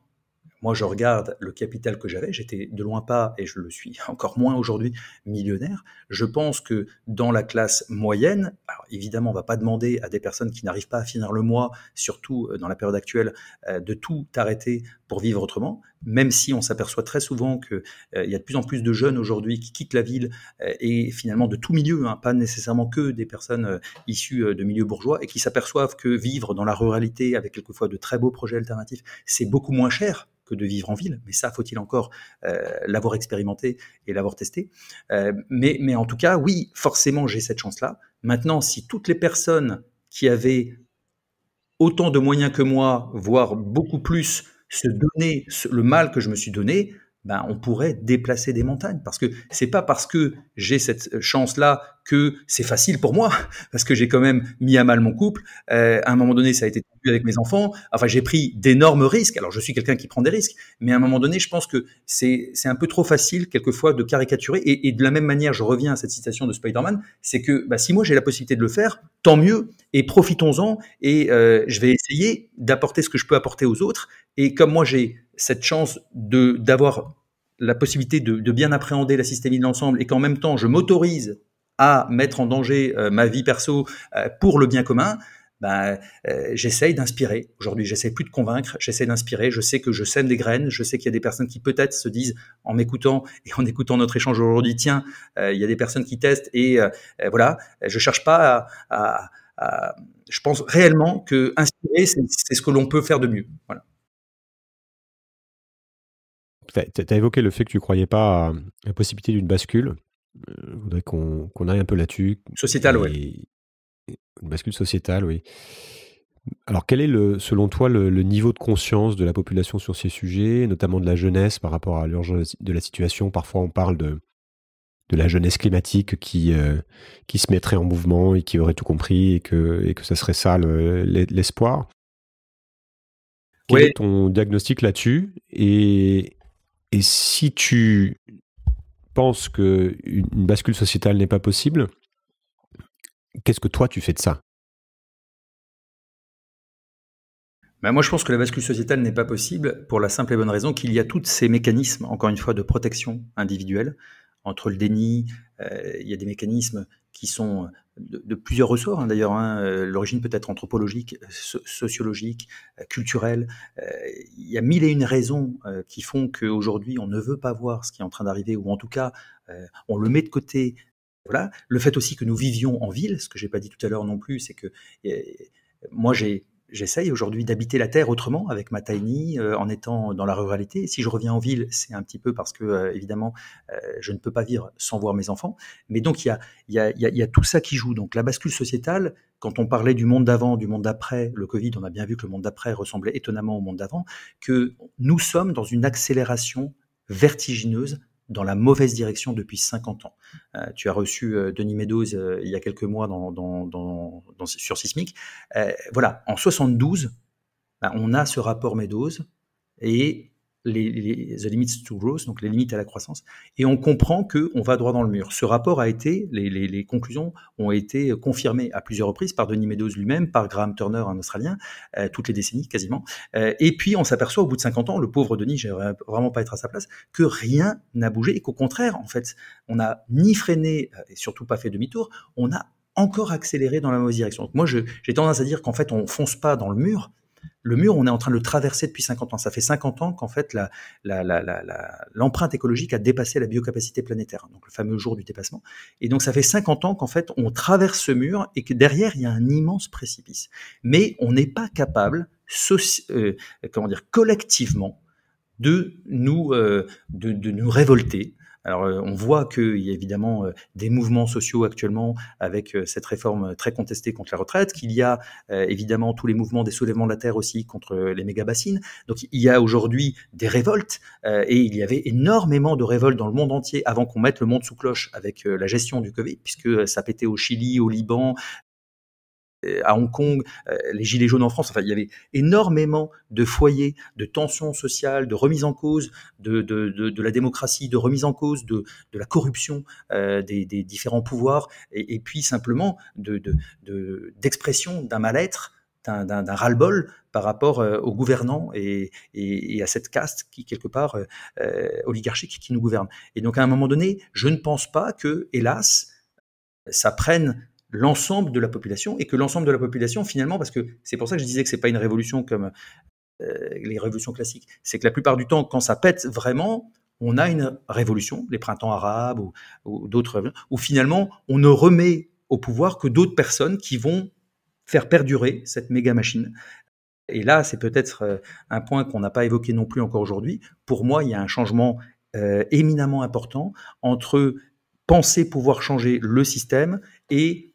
moi, je regarde le capital que j'avais. J'étais de loin pas, et je le suis encore moins aujourd'hui, millionnaire. Je pense que dans la classe moyenne, évidemment, on ne va pas demander à des personnes qui n'arrivent pas à finir le mois, surtout euh, dans la période actuelle, euh, de tout arrêter pour vivre autrement même si on s'aperçoit très souvent qu'il euh, y a de plus en plus de jeunes aujourd'hui qui quittent la ville euh, et finalement de tout milieu, hein, pas nécessairement que des personnes euh, issues de milieux bourgeois, et qui s'aperçoivent que vivre dans la ruralité avec quelquefois de très beaux projets alternatifs, c'est beaucoup moins cher que de vivre en ville, mais ça, faut-il encore l'avoir expérimenté et l'avoir testé. mais en tout cas, oui, forcément, j'ai cette chance-là. Maintenant, si toutes les personnes qui avaient autant de moyens que moi, voire beaucoup plus, se donner le mal que je me suis donné, ben, on pourrait déplacer des montagnes. Parce que c'est pas parce que j'ai cette chance-là que c'est facile pour moi, parce que j'ai quand même mis à mal mon couple. Euh, à un moment donné, ça a été avec mes enfants. Enfin, j'ai pris d'énormes risques. Alors, je suis quelqu'un qui prend des risques, mais à un moment donné, je pense que c'est un peu trop facile, quelquefois, de caricaturer. Et, de la même manière, je reviens à cette citation de Spider-Man, c'est que bah, si moi j'ai la possibilité de le faire, tant mieux, et profitons-en, et euh, je vais essayer d'apporter ce que je peux apporter aux autres. Et comme moi j'ai cette chance de d'avoir la possibilité de, bien appréhender la systémie de l'ensemble et qu'en même temps je m'autorise à mettre en danger euh, ma vie perso euh, pour le bien commun, ben, euh, j'essaye d'inspirer. Aujourd'hui, j'essaie plus de convaincre, j'essaie d'inspirer. Je sais que je sème des graines, je sais qu'il y a des personnes qui peut-être se disent en m'écoutant et en écoutant notre échange aujourd'hui, tiens, il y a des personnes qui testent et voilà, je cherche pas à, je pense réellement que c'est ce que l'on peut faire de mieux. Voilà. Tu as, évoqué le fait que tu ne croyais pas à la possibilité d'une bascule. Euh, je voudrais qu'on aille un peu là-dessus. Sociétale, oui. Une bascule sociétale, oui. Alors, quel est, le, selon toi, le, niveau de conscience de la population sur ces sujets, notamment de la jeunesse par rapport à l'urgence de la situation Parfois, on parle de, de la jeunesse climatique qui, euh, qui se mettrait en mouvement et qui aurait tout compris et que, et que ça serait ça l'espoir. quel est ton diagnostic là-dessus et, et si tu penses qu'une bascule sociétale n'est pas possible, qu'est-ce que toi tu fais de ça ben, moi, je pense que la bascule sociétale n'est pas possible pour la simple et bonne raison qu'il y a tous ces mécanismes, encore une fois, de protection individuelle entre le déni. Euh, il y a des mécanismes qui sont de, plusieurs ressorts hein, d'ailleurs. Hein. Euh, l'origine peut être anthropologique, euh, sociologique, euh, culturelle. Il y a mille et une raisons qui font qu'aujourd'hui on ne veut pas voir ce qui est en train d'arriver, ou en tout cas on le met de côté. Voilà. Le fait aussi que nous vivions en ville, ce que j'ai pas dit tout à l'heure non plus, c'est que moi j'ai J'essaye aujourd'hui d'habiter la terre autrement avec ma tiny euh, en étant dans la ruralité. Si je reviens en ville, c'est un petit peu parce que euh, évidemment euh, je ne peux pas vivre sans voir mes enfants. Mais donc il y a, y a, tout ça qui joue. Donc la bascule sociétale, quand on parlait du monde d'avant, du monde d'après, le Covid, on a bien vu que le monde d'après ressemblait étonnamment au monde d'avant, que nous sommes dans une accélération vertigineuse dans la mauvaise direction depuis 50 ans. Euh, tu as reçu euh, Denis Meadows euh, il y a quelques mois dans, sur Sismic. voilà, en 72, ben, on a ce rapport Meadows et les, les the limits to growth, donc les limites à la croissance, et on comprend qu'on va droit dans le mur. Ce rapport a été, les, les, les conclusions ont été confirmées à plusieurs reprises par Denis Meadows lui-même, par Graham Turner, un Australien, euh, toutes les décennies quasiment. Euh, et puis on s'aperçoit au bout de 50 ans, le pauvre Denis, j'aimerais vraiment pas être à sa place, que rien n'a bougé et qu'au contraire, en fait, on n'a ni freiné euh, et surtout pas fait demi-tour, on a encore accéléré dans la mauvaise direction. Donc moi, j'ai tendance à dire qu'en fait, on fonce pas dans le mur, le mur, on est en train de le traverser depuis 50 ans. Ça fait 50 ans qu'en fait, l'empreinte la, la, écologique a dépassé la biocapacité planétaire, donc le fameux jour du dépassement. Et donc, ça fait 50 ans qu'en fait, on traverse ce mur et que derrière, il y a un immense précipice. Mais on n'est pas capable, euh, comment dire, collectivement, de nous, euh, de, de nous révolter, alors euh, on voit qu'il y a évidemment euh, des mouvements sociaux actuellement avec euh, cette réforme très contestée contre la retraite, qu'il y a évidemment tous les mouvements des soulèvements de la terre aussi contre les méga-bassines. Donc il y a aujourd'hui des révoltes et il y avait énormément de révoltes dans le monde entier avant qu'on mette le monde sous cloche avec la gestion du Covid, puisque ça pétait au Chili, au Liban, à Hong Kong, euh, les Gilets jaunes en France, enfin, il y avait énormément de foyers, de tensions sociales, de remise en cause de, la démocratie, de remise en cause de, la corruption euh, des, différents pouvoirs, et, puis simplement d'expression d'un mal-être, d'un ras-le-bol par rapport euh, aux gouvernants et, à cette caste qui, quelque part, oligarchique qui nous gouverne. Et donc, à un moment donné, je ne pense pas que, hélas, ça prenne l'ensemble de la population et que l'ensemble de la population finalement parce que c'est pour ça que je disais que c'est pas une révolution comme euh, les révolutions classiques c'est que la plupart du temps quand ça pète vraiment on a une révolution les printemps arabes ou, d'autres où finalement on ne remet au pouvoir que d'autres personnes qui vont faire perdurer cette méga machine et là c'est peut-être euh, un point qu'on n'a pas évoqué non plus encore aujourd'hui pour moi il y a un changement euh, éminemment important entre penser pouvoir changer le système et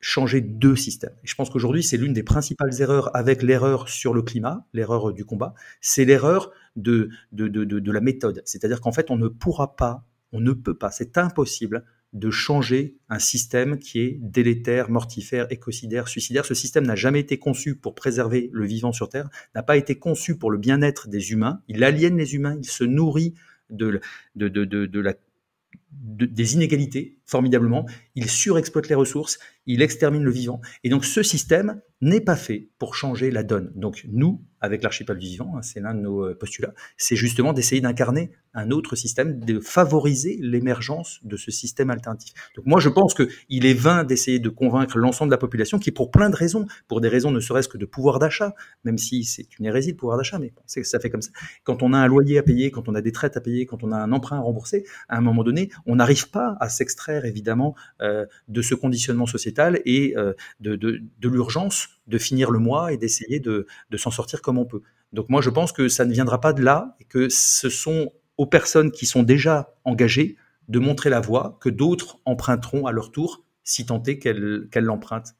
changer deux systèmes. je pense qu'aujourd'hui, c'est l'une des principales erreurs avec l'erreur sur le climat, l'erreur du combat, c'est l'erreur de de, la méthode. C'est-à-dire qu'en fait, on ne pourra pas, on ne peut pas, c'est impossible de changer un système qui est délétère, mortifère, écocidaire, suicidaire. Ce système n'a jamais été conçu pour préserver le vivant sur Terre, n'a pas été conçu pour le bien-être des humains. Il aliène les humains, il se nourrit de, de, des inégalités formidablement, il surexploite les ressources, il extermine le vivant. Et donc ce système n'est pas fait pour changer la donne. Donc nous, avec l'archipel du vivant, hein, c'est l'un de nos euh, postulats, c'est justement d'essayer d'incarner un autre système, de favoriser l'émergence de ce système alternatif. Donc moi je pense qu'il est vain d'essayer de convaincre l'ensemble de la population qui pour plein de raisons, pour des raisons ne serait-ce que de pouvoir d'achat, même si c'est une hérésie de pouvoir d'achat, mais ça fait comme ça. Quand on a un loyer à payer, quand on a des traites à payer, quand on a un emprunt à rembourser, à un moment donné, on n'arrive pas à s'extraire évidemment euh, de ce conditionnement sociétal et euh, de, de, l'urgence de finir le mois et d'essayer de, de s'en sortir comme on peut. Donc moi je pense que ça ne viendra pas de là et que ce sont aux personnes qui sont déjà engagées de montrer la voie que d'autres emprunteront à leur tour si tant est qu'elles l'empruntent.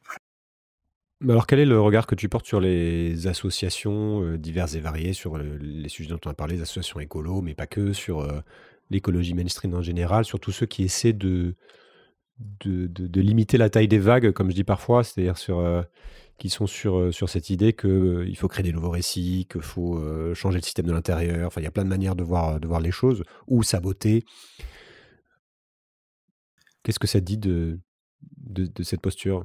Alors, quel est le regard que tu portes sur les associations euh, diverses et variées, sur les sujets dont on a parlé, les associations écolo, mais pas que, sur l'écologie mainstream en général, surtout ceux qui essaient de, de, limiter la taille des vagues, comme je dis parfois, c'est-à-dire sur, euh, qui sont sur, euh, sur cette idée qu'il euh, faut créer des nouveaux récits, qu'il faut changer le système de l'intérieur. Enfin, il y a plein de manières de voir, de voir les choses, ou saboter. Qu'est-ce que ça dit de, de cette posture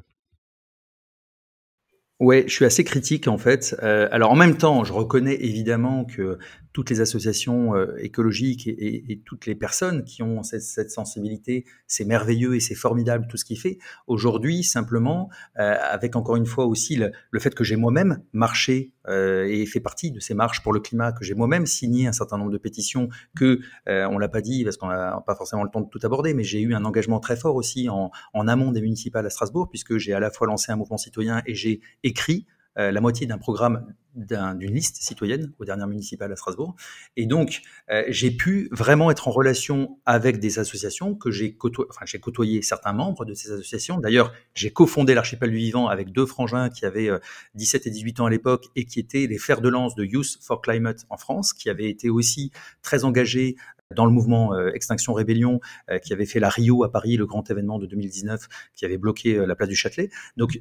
Ouais, je suis assez critique en fait. Euh, alors en même temps, je reconnais évidemment que toutes les associations euh, écologiques et, toutes les personnes qui ont cette, sensibilité, c'est merveilleux et c'est formidable tout ce qui fait. Aujourd'hui, simplement, euh, avec encore une fois aussi le, fait que j'ai moi-même marché et fait partie de ces marches pour le climat, que j'ai moi-même signé un certain nombre de pétitions, que on l'a pas dit parce qu'on n'a pas forcément le temps de tout aborder, mais j'ai eu un engagement très fort aussi en amont des municipales à Strasbourg, puisque j'ai à la fois lancé un mouvement citoyen et j'ai écrit euh, la moitié d'un programme d'une liste citoyenne aux dernières municipales à Strasbourg. Et donc, euh, j'ai pu vraiment être en relation avec des associations que j'ai côtoyé, enfin, j'ai côtoyé certains membres de ces associations. D'ailleurs, j'ai cofondé l'archipel du vivant avec deux frangins qui avaient 17 euh, et 18 ans à l'époque et qui étaient les fers de lance de Youth for Climate en France, qui avaient été aussi très engagés dans le mouvement euh, Extinction Rébellion, euh, qui avait fait la Rio à Paris, le grand événement de 2019, qui avait bloqué euh, la place du Châtelet. Donc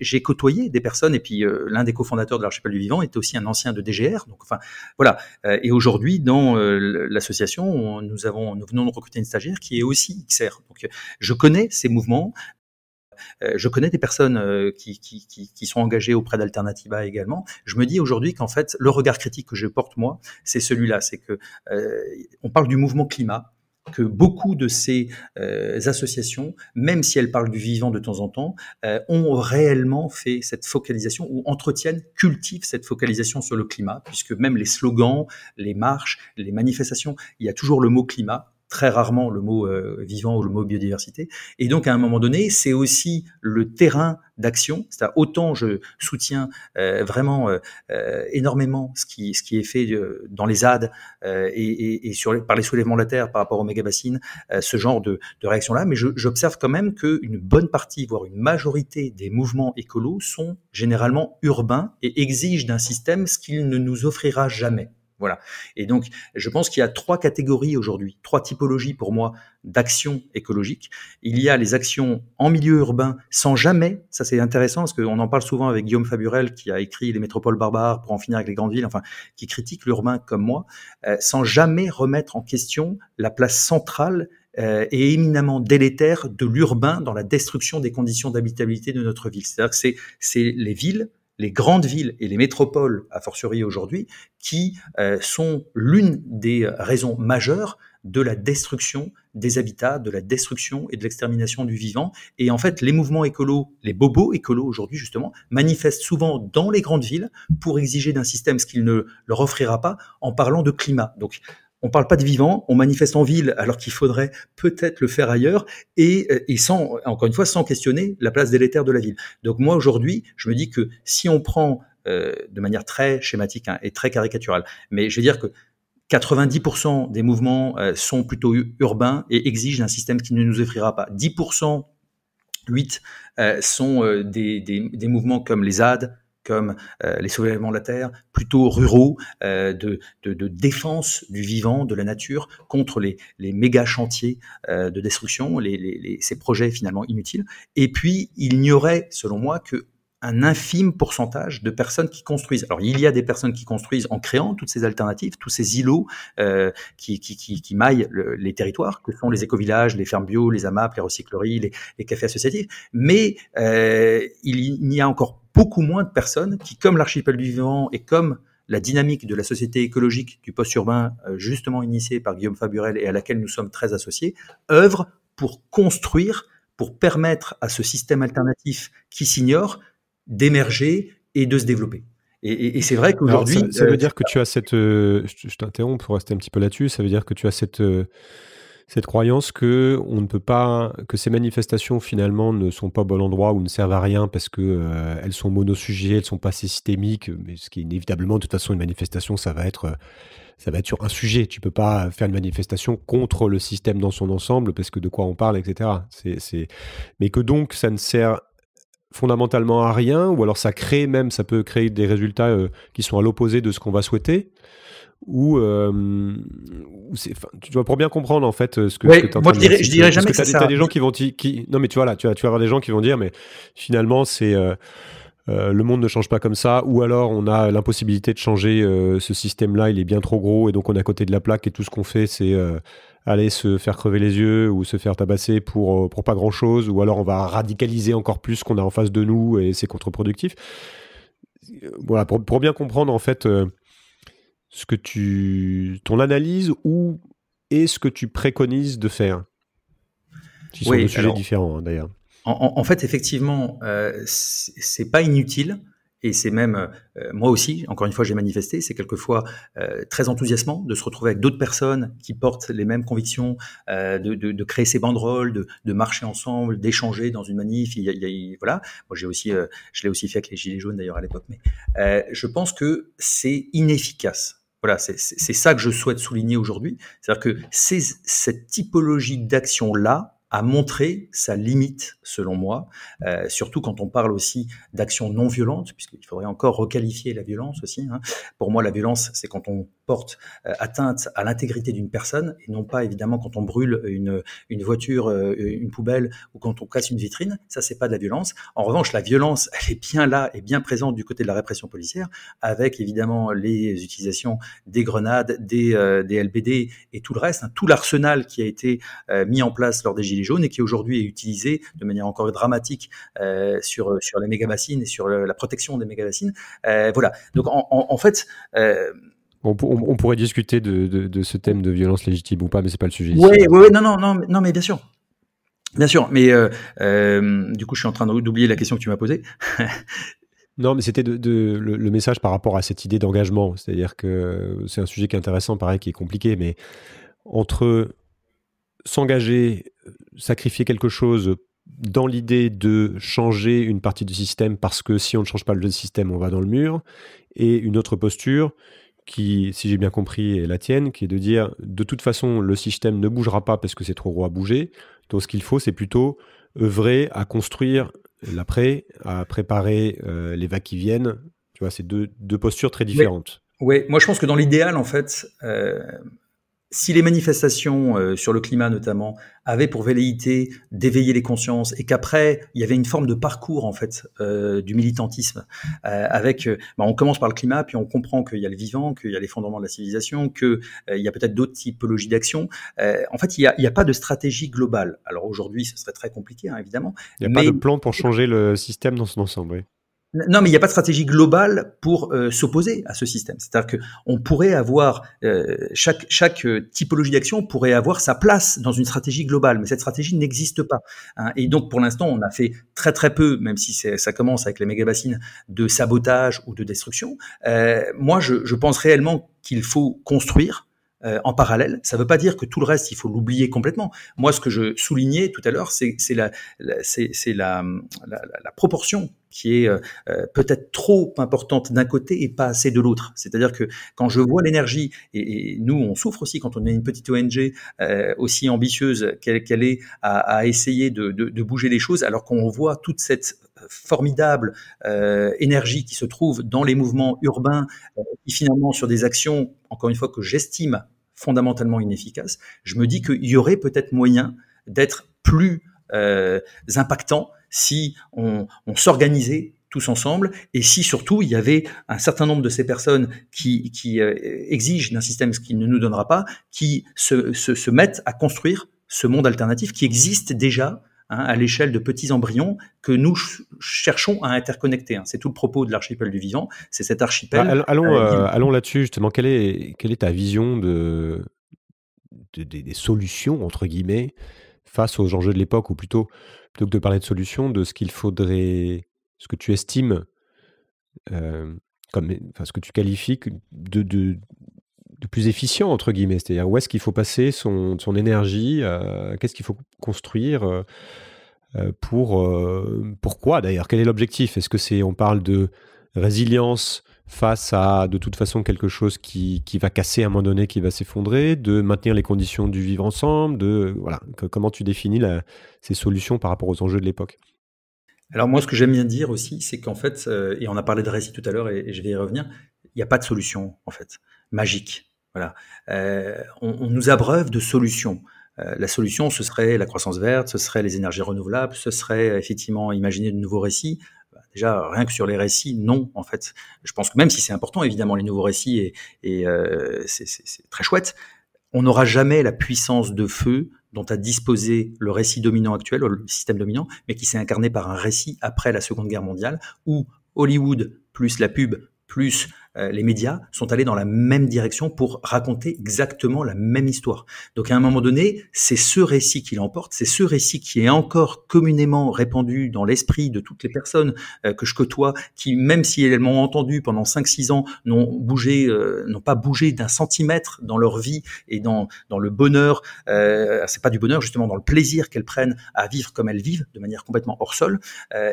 j'ai côtoyé des personnes, et puis l'un des cofondateurs de l'archipel du vivant était aussi un ancien de DGR. Donc enfin voilà. et aujourd'hui, dans l'association, nous avons, nous venons de recruter une stagiaire qui est aussi XR. Donc je connais ces mouvements, euh, je connais des personnes euh, qui, sont engagées auprès d'Alternativa également. Je me dis aujourd'hui qu'en fait, le regard critique que je porte moi, c'est celui-là. C'est que euh, on parle du mouvement climat que beaucoup de ces associations, même si elles parlent du vivant de temps en temps, ont réellement fait cette focalisation ou entretiennent, cultivent cette focalisation sur le climat, puisque même les slogans, les marches, les manifestations, il y a toujours le mot climat très rarement le mot euh, vivant ou le mot biodiversité. Et donc, à un moment donné, c'est aussi le terrain d'action. C'est-à-dire, autant je soutiens euh, vraiment euh, énormément ce qui, ce qui est fait dans les ZAD et, sur par les soulèvements de la Terre par rapport aux méga-bassines, ce genre de, de réaction-là, mais j'observe quand même qu'une bonne partie, voire une majorité des mouvements écolos sont généralement urbains et exigent d'un système ce qu'il ne nous offrira jamais. Voilà. Et donc, je pense qu'il y a trois catégories aujourd'hui, trois typologies pour moi d'actions écologiques. Il y a les actions en milieu urbain sans jamais, ça c'est intéressant parce qu'on en parle souvent avec Guillaume Faburel qui a écrit Les métropoles barbares pour en finir avec les grandes villes, enfin, qui critique l'urbain comme moi, euh, sans jamais remettre en question la place centrale euh, et éminemment délétère de l'urbain dans la destruction des conditions d'habitabilité de notre ville. C'est-à-dire que c'est les villes les grandes villes et les métropoles, a fortiori aujourd'hui, qui euh, sont l'une des euh, raisons majeures de la destruction des habitats, de la destruction et de l'extermination du vivant. Et en fait, les mouvements écolos, les bobos écolos aujourd'hui justement, manifestent souvent dans les grandes villes pour exiger d'un système ce qu'il ne leur offrira pas en parlant de climat. Donc on ne parle pas de vivant, on manifeste en ville alors qu'il faudrait peut-être le faire ailleurs euh, et, sans, encore une fois, sans questionner la place délétère de la ville. Donc moi aujourd'hui, je me dis que si on prend euh, de manière très schématique hein, et très caricaturale, mais je vais dire que 90% des mouvements euh, sont plutôt urbains et exigent un système qui ne nous offrira pas. 10%, 8 sont des, mouvements comme les ad comme euh, les soulèvements de la terre, plutôt ruraux, euh, de, de, défense du vivant, de la nature, contre les, méga chantiers euh, de destruction, les, les, ces projets finalement inutiles. Et puis, il n'y aurait, selon moi, que un infime pourcentage de personnes qui construisent. Alors il y a des personnes qui construisent en créant toutes ces alternatives, tous ces îlots euh, qui, qui, qui, qui, maillent les territoires, que sont les écovillages, les fermes bio, les AMAP, les recycleries, les, les cafés associatifs. Mais euh, il n'y a encore beaucoup moins de personnes qui, comme l'archipel du vivant et comme la dynamique de la société écologique du post-urbain, euh, justement initiée par Guillaume Faburel et à laquelle nous sommes très associés, œuvrent pour construire, pour permettre à ce système alternatif qui s'ignore d'émerger et de se développer. Et, c'est vrai qu'aujourd'hui. Ça, veut euh, dire que tu as cette. Euh, je, t'interromps pour rester un petit peu là-dessus. Ça veut dire que tu as cette euh, cette croyance que on ne peut pas que ces manifestations finalement ne sont pas au bon endroit ou ne servent à rien parce que elles sont monosujets, elles sont pas systémiques, mais ce qui est inévitablement de toute façon une manifestation, ça va être ça va être sur un sujet. Tu peux pas faire une manifestation contre le système dans son ensemble parce que de quoi on parle, etc. C'est mais que donc ça ne sert fondamentalement à rien, ou alors ça crée même, ça peut créer des résultats euh, qui sont à l'opposé de ce qu'on va souhaiter. Ou, euh, tu dois pour bien comprendre en fait euh, ce que, tu entends, je dirais, Je dirais jamais que, des gens qui vont qui non mais tu vois là tu vas tu avoir des gens qui vont dire mais finalement c'est le monde ne change pas comme ça, ou alors on a l'impossibilité de changer ce système-là, il est bien trop gros et donc on est à côté de la plaque et tout ce qu'on fait c'est aller se faire crever les yeux ou se faire tabasser euh, pour, pas grand-chose, ou alors on va radicaliser encore plus ce qu'on a en face de nous et c'est contre-productif. Euh, voilà, pour, bien comprendre en fait euh, ce que tu, ton analyse ou est ce que tu préconises de faire. Qui sont deux sujets différents hein, d'ailleurs. En, fait, effectivement, euh, c'est pas inutile et c'est même, euh, moi aussi, encore une fois, j'ai manifesté, c'est quelquefois euh, très enthousiasmant de se retrouver avec d'autres personnes qui portent les mêmes convictions, euh, de, de, de, créer ces banderoles, de, de marcher ensemble, d'échanger dans une manif. Il voilà, moi j'ai aussi, je l'ai aussi fait avec les gilets jaunes d'ailleurs à l'époque. Mais je pense que c'est inefficace. Voilà, c'est ça que je souhaite souligner aujourd'hui. C'est-à-dire que cette typologie d'action là a montré sa limite, selon moi, euh, surtout quand on parle aussi d'actions non violentes, puisqu'il faudrait encore requalifier la violence aussi. Hein. Pour moi, la violence, c'est quand on porte euh, atteinte à l'intégrité d'une personne, et non pas évidemment quand on brûle une, une voiture, euh, une poubelle, ou quand on casse une vitrine, ça c'est pas de la violence. En revanche, la violence, elle est bien là et bien présente du côté de la répression policière, avec évidemment les utilisations des grenades, des, euh, des LBD et tout le reste, hein, tout l'arsenal qui a été mis en place lors des Gilets jaunes et qui aujourd'hui est utilisé de manière encore dramatique euh, sur, sur les mégabassines et sur la protection des mégabassines. voilà. Donc en, en, en fait, on, pourrait discuter de, ce thème de violence légitime ou pas, mais c'est pas le sujet. Oui, oui, non, non, non, mais bien sûr. Bien sûr, mais euh, euh, du coup, je suis en train d'oublier la question que tu m'as posée. non, mais c'était le, message par rapport à cette idée d'engagement. C'est-à-dire que c'est un sujet qui est intéressant, pareil, qui est compliqué, mais entre s'engager, sacrifier quelque chose dans l'idée de changer une partie du système parce que si on ne change pas le système, on va dans le mur, et une autre posture qui, si j'ai bien compris, est la tienne, qui est de dire de toute façon, le système ne bougera pas parce que c'est trop gros à bouger. Donc, ce qu'il faut, c'est plutôt œuvrer à construire l'après, à préparer euh, les vagues qui viennent. Tu vois, c'est deux, postures très différentes. Oui, moi je pense que dans l'idéal, en fait, euh, si les manifestations euh, sur le climat notamment avaient pour velléité d'éveiller les consciences et qu'après il y avait une forme de parcours en fait euh, du militantisme euh, avec euh, bah, on commence par le climat puis on comprend qu'il y a le vivant qu'il y a l'effondrement de la civilisation qu'il y a peut-être d'autres typologies euh, en fait il n'y a, a, pas de stratégie globale alors aujourd'hui ce serait très compliqué hein, évidemment il n'y a pas de plan pour changer le système dans son ensemble non, mais il n'y a pas de stratégie globale pour euh, s'opposer à ce système. C'est-à-dire qu'on pourrait avoir, euh, chaque, chaque euh, typologie d'action pourrait avoir sa place dans une stratégie globale, mais cette stratégie n'existe pas. Hein. Et donc, pour l'instant, on a fait très très peu, même si ça commence avec les méga-bassines, de sabotage ou de destruction. moi, je, pense réellement qu'il faut construire euh, en parallèle. Ça ne veut pas dire que tout le reste, il faut l'oublier complètement. Moi, ce que je soulignais tout à l'heure, c'est hum, la, la, proportion qui est euh, euh, peut-être trop importante d'un côté et pas assez de l'autre. C'est-à-dire que quand je vois l'énergie, et, nous on souffre aussi quand on est une petite ONG aussi ambitieuse qu'elle est à, essayer de, bouger les choses, alors qu'on voit toute cette formidable énergie qui se trouve dans les mouvements urbains, qui finalement sur des actions, encore une fois, que j'estime fondamentalement inefficace, je me dis qu'il y aurait peut-être moyen d'être plus euh, impactant si on, s'organisait tous ensemble, et si surtout il y avait un certain nombre de ces personnes qui, euh, exigent d'un système ce qu'il ne nous donnera pas, qui se, se mettent à construire ce monde alternatif qui existe déjà Hein, à l'échelle de petits embryons que nous cherchons à interconnecter. Hein. C'est tout le propos de l'archipel du vivant, c'est cet archipel. Bah, allons, euh, euh, allons là-dessus justement. Quelle est, ta vision de, des, solutions, entre guillemets, face aux enjeux de l'époque, ou plutôt, plutôt que de parler de solutions, de ce qu'il faudrait, ce que tu estimes, euh, comme, enfin, ce que tu qualifies de, plus efficient, entre guillemets. C'est-à-dire où est-ce qu'il faut passer son, son énergie, euh, qu'est-ce qu'il faut construire, euh, euh, pour, pourquoi d'ailleurs, quel est l'objectif Est-ce que c'est, on parle de résilience face à de toute façon quelque chose qui, va casser à un moment donné, qui va s'effondrer, de maintenir les conditions du vivre ensemble, de voilà, comment tu définis ces solutions par rapport aux enjeux de l'époque alors moi, ce que j'aime bien dire aussi, c'est qu'en fait, et on a parlé de récit tout à l'heure, et, et je vais y revenir, il n'y a pas de solution en fait magique. Voilà. Euh, on, nous abreuve de solutions. Euh, la solution, ce serait la croissance verte, ce serait les énergies renouvelables, ce serait euh, effectivement imaginer de nouveaux récits. Bah, déjà, rien que sur les récits, non, en fait. Je pense que même si c'est important, évidemment, les nouveaux récits, et, c'est très chouette, on n'aura jamais la puissance de feu dont a disposé le récit dominant actuel, le système dominant, mais qui s'est incarné par un récit après la Seconde Guerre mondiale, où Hollywood, plus la pub, plus euh, les médias sont allés dans la même direction pour raconter exactement la même histoire. Donc à un moment donné, c'est ce récit qui l'emporte, c'est ce récit qui est encore communément répandu dans l'esprit de toutes les personnes euh, que je côtoie, qui même si elles m'ont entendu pendant 5-6 ans, n'ont bougé, euh, n'ont pas bougé d'un centimètre dans leur vie et dans, dans le bonheur, c'est pas du bonheur justement, dans le plaisir qu'elles prennent à vivre comme elles vivent, de manière complètement hors sol.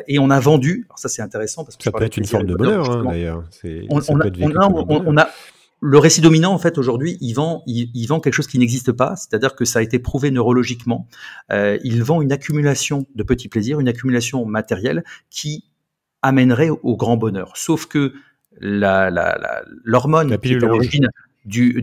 et on a vendu, ça c'est intéressant parce que ça peut être une forme de bonheur, hein, d'ailleurs. On, on a, le récit dominant, en fait, aujourd'hui, il vend, quelque chose qui n'existe pas, c'est-à-dire que ça a été prouvé neurologiquement. Euh, il vend une accumulation de petits plaisirs, une accumulation matérielle qui amènerait au grand bonheur. Sauf que l'hormone la, l'origine euh,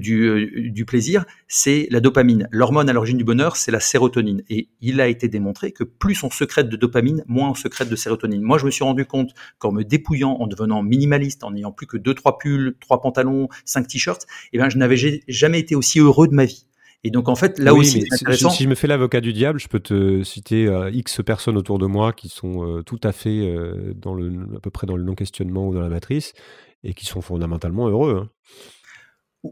du, plaisir, c'est la dopamine. L'hormone à l'origine du bonheur, c'est la sérotonine. Et il a été démontré que plus on secrète de dopamine, moins on secrète de sérotonine. Moi, je me suis rendu compte qu'en me dépouillant, en devenant minimaliste, en n'ayant plus que deux, trois pulls, trois pantalons, cinq t-shirts, eh bien je n'avais jamais été aussi heureux de ma vie. Et donc en fait, là aussi, Si, je me fais l'avocat du diable, je peux te citer euh, X personnes autour de moi qui sont euh, tout à fait à peu près dans le non-questionnement ou dans la matrice et qui sont fondamentalement heureux. Hein.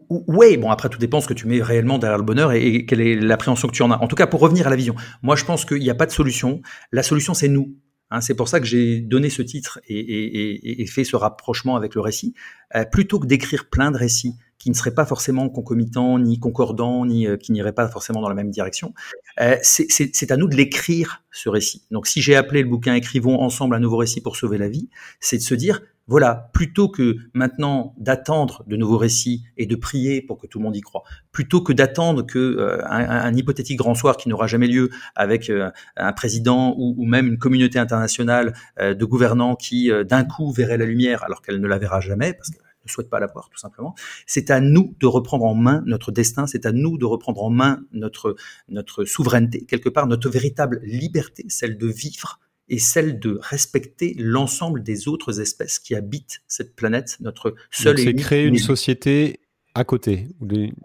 Oui, bon après tout dépend ce que tu mets réellement derrière le bonheur et, quelle est l'appréhension que tu en as. En tout cas, pour revenir à la vision, moi je pense qu'il n'y a pas de solution. La solution, c'est nous. Hein. c'est pour ça que j'ai donné ce titre et, fait ce rapprochement avec le récit. Euh, plutôt que d'écrire plein de récits qui ne seraient pas forcément concomitants, ni concordants, ni euh, qui n'iraient pas forcément dans la même direction, euh, c'est à nous de l'écrire, ce récit. Donc si j'ai appelé le bouquin Écrivons ensemble un nouveau récit pour sauver la vie, c'est de se dire voilà, plutôt que maintenant d'attendre de nouveaux récits et de prier pour que tout le monde y croit, plutôt que d'attendre que euh, un, hypothétique grand soir qui n'aura jamais lieu avec euh, un président ou, même une communauté internationale euh, de gouvernants qui d'un coup verrait la lumière alors qu'elle ne la verra jamais parce qu'elle ne souhaite pas la voir tout simplement. C'est à nous de reprendre en main notre destin, c'est à nous de reprendre en main notre, notre souveraineté, quelque part notre véritable liberté, celle de vivre et celle de respecter l'ensemble des autres espèces qui habitent cette planète, notre seule C'est créer une société à côté.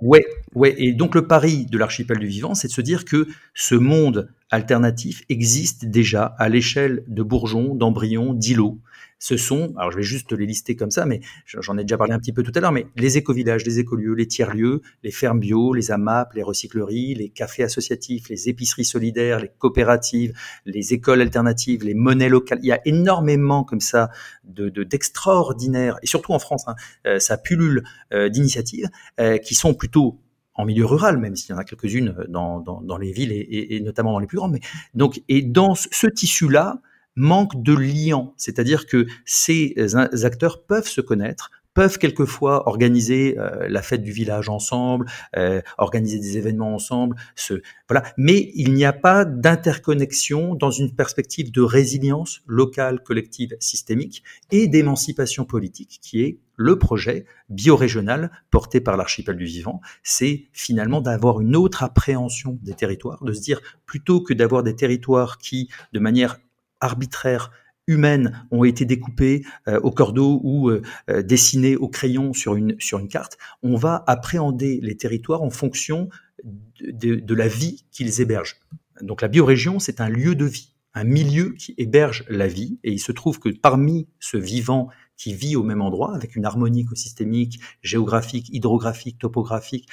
Ouais, ouais. Et donc le pari de l'archipel du vivant, c'est de se dire que ce monde alternatif existe déjà à l'échelle de bourgeons, d'embryons, d'îlots ce sont, alors je vais juste les lister comme ça, mais j'en ai déjà parlé un petit peu tout à l'heure, mais les écovillages, les écolieux, les tiers-lieux, les fermes bio, les AMAP, les recycleries, les cafés associatifs, les épiceries solidaires, les coopératives, les écoles alternatives, les monnaies locales. Il y a énormément comme ça de d'extraordinaires, et surtout en France, hein, euh, ça pullule euh, d'initiatives euh, qui sont plutôt en milieu rural, même s'il y en a quelques-unes dans, dans, les villes et, notamment dans les plus grandes. Mais, donc, et dans ce tissu-là, manque de liant, c'est-à-dire que ces euh, acteurs peuvent se connaître, peuvent quelquefois organiser euh, la fête du village ensemble, euh, organiser des événements ensemble, ce, voilà. Mais il n'y a pas d'interconnexion dans une perspective de résilience locale, collective, systémique et d'émancipation politique, qui est le projet biorégional porté par l'archipel du vivant. C'est finalement d'avoir une autre appréhension des territoires, de se dire plutôt que d'avoir des territoires qui, de manière arbitraires humaines ont été découpées euh, au cordeau ou dessinés euh, euh, dessinées au crayon sur une, sur une carte, on va appréhender les territoires en fonction de, la vie qu'ils hébergent. Donc la biorégion, c'est un lieu de vie, un milieu qui héberge la vie, et il se trouve que parmi ce vivant qui vit au même endroit, avec une harmonie écosystémique, géographique, hydrographique, topographique,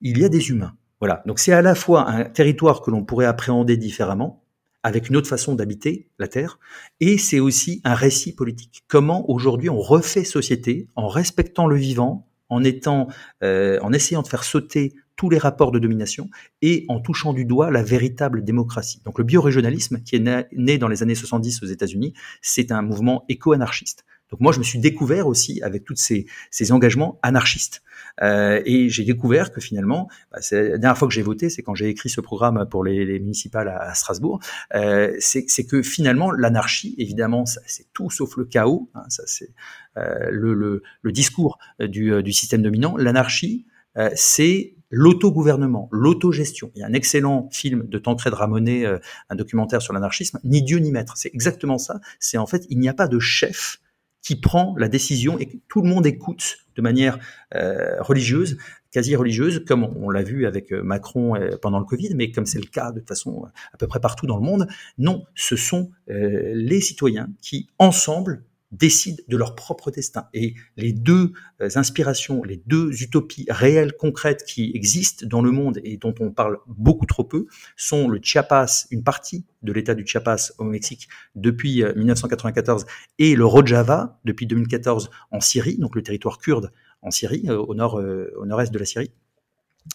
il y a des humains. Voilà. Donc c'est à la fois un territoire que l'on pourrait appréhender différemment, avec une autre façon d'habiter la Terre, et c'est aussi un récit politique. Comment aujourd'hui on refait société en respectant le vivant, en, euh, essayant de faire sauter tous les rapports de domination et en touchant du doigt la véritable démocratie. Donc le biorégionalisme, qui est né, dans les années 70 aux États-Unis, c'est un mouvement éco-anarchiste. Donc moi, je me suis découvert aussi avec tous ces, ces, engagements anarchistes. Euh, et j'ai découvert que finalement, bah, la dernière fois que j'ai voté, c'est quand j'ai écrit ce programme pour les, les municipales à, Strasbourg, euh, c'est que finalement, l'anarchie, évidemment, c'est tout sauf le chaos, hein, ça c'est euh, le, le, le, discours du, euh, du système dominant, l'anarchie, euh, c'est l'autogouvernement, l'autogestion. Il y a un excellent film de Tancred Ramonet, euh, un documentaire sur l'anarchisme, Ni Dieu ni maître. C'est exactement ça. C'est en fait, il n'y a pas de chef qui prend la décision et que tout le monde écoute de manière euh, religieuse, quasi religieuse, comme on l'a vu avec euh, Macron euh, pendant le Covid, mais comme c'est le cas de façon à peu près partout dans le monde. Non, ce sont les citoyens qui, ensemble, décident de leur propre destin. Et les deux euh, inspirations, les deux utopies réelles, concrètes qui existent dans le monde et dont on parle beaucoup trop peu sont le Chiapas, une partie de l'État du Chiapas au Mexique depuis 1994, euh, et le Rojava depuis 2014 en Syrie, donc le territoire kurde en Syrie, euh, au nord, au nord-est de la Syrie.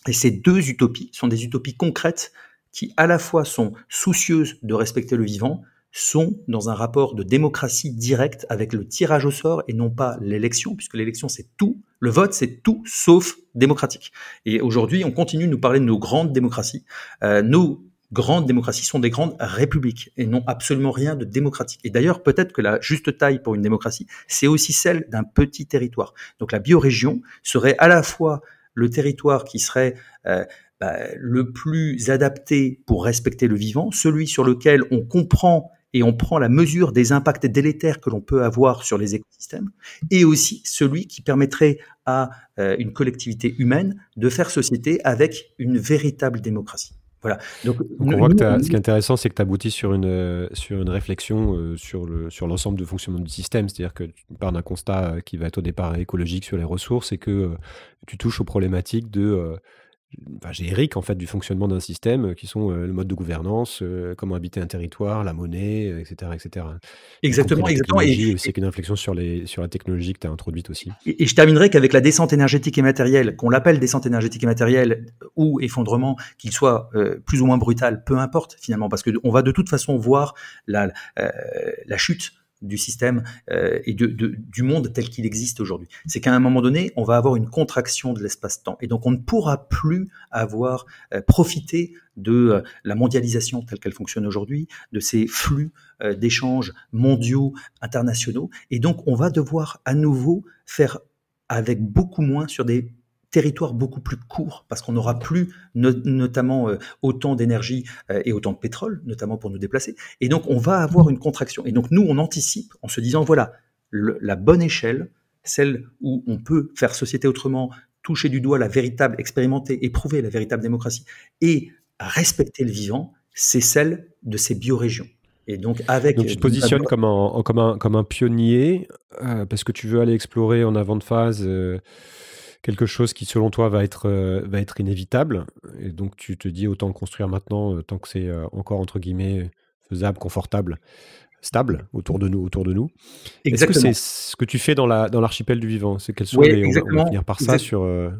Et ces deux utopies sont des utopies concrètes qui à la fois sont soucieuses de respecter le vivant, sont dans un rapport de démocratie directe avec le tirage au sort et non pas l'élection, puisque l'élection c'est tout, le vote c'est tout sauf démocratique. Et aujourd'hui, on continue de nous parler de nos grandes démocraties. Euh, nos grandes démocraties sont des grandes républiques et n'ont absolument rien de démocratique. Et d'ailleurs, peut-être que la juste taille pour une démocratie, c'est aussi celle d'un petit territoire. Donc la biorégion serait à la fois le territoire qui serait euh, bah, le plus adapté pour respecter le vivant, celui sur lequel on comprend et on prend la mesure des impacts délétères que l'on peut avoir sur les écosystèmes, et aussi celui qui permettrait à euh, une collectivité humaine de faire société avec une véritable démocratie. Voilà. Donc, que ce qui est intéressant, c'est que tu aboutis sur une, euh, sur une réflexion euh, sur l'ensemble le, sur du fonctionnement du système. C'est-à-dire que tu pars d'un constat qui va être au départ écologique sur les ressources et que tu touches aux problématiques de Enfin, génériques en fait du fonctionnement d'un système euh, qui sont euh, le mode de gouvernance, euh, comment habiter un territoire, la monnaie, etc., etc. Exactement, exactement. Et c'est une inflexion sur les sur la technologie que tu as introduite aussi. Et, et je terminerai qu'avec la descente énergétique et matérielle, qu'on l'appelle descente énergétique et matérielle ou effondrement, qu'il soit plus ou moins brutal, peu importe finalement, parce que va de toute façon voir la la chute du système euh, et de, du monde tel qu'il existe aujourd'hui. C'est qu'à un moment donné, on va avoir une contraction de l'espace-temps. Et donc, on ne pourra plus avoir euh, profité de euh, la mondialisation telle qu'elle fonctionne aujourd'hui, de ces flux d'échanges mondiaux, internationaux. Et donc, on va devoir à nouveau faire avec beaucoup moins sur des territoire beaucoup plus court, parce qu'on n'aura plus notamment euh, autant d'énergie euh, et autant de pétrole, notamment pour nous déplacer. Et donc, on va avoir une contraction. Et donc, nous, on anticipe en se disant, voilà, la bonne échelle, celle où on peut faire société autrement, toucher du doigt la véritable, expérimenter, éprouver la véritable démocratie et respecter le vivant, c'est celle de ces biorégions. Et donc, avec. Donc, tu te euh, positionnes comme un, comme un, comme un pionnier parce que tu veux aller explorer en avant de phase quelque chose qui, selon toi, va être, euh, va être inévitable. Et donc, tu te dis autant construire maintenant, euh, tant que c'est euh, encore, entre guillemets, faisable, confortable, stable autour de nous. Autour de nous. Exactement. Est-ce que c'est ce que tu fais dans, la, dans l'archipel du vivant C'est qu'elle soit par ça exactement. sur.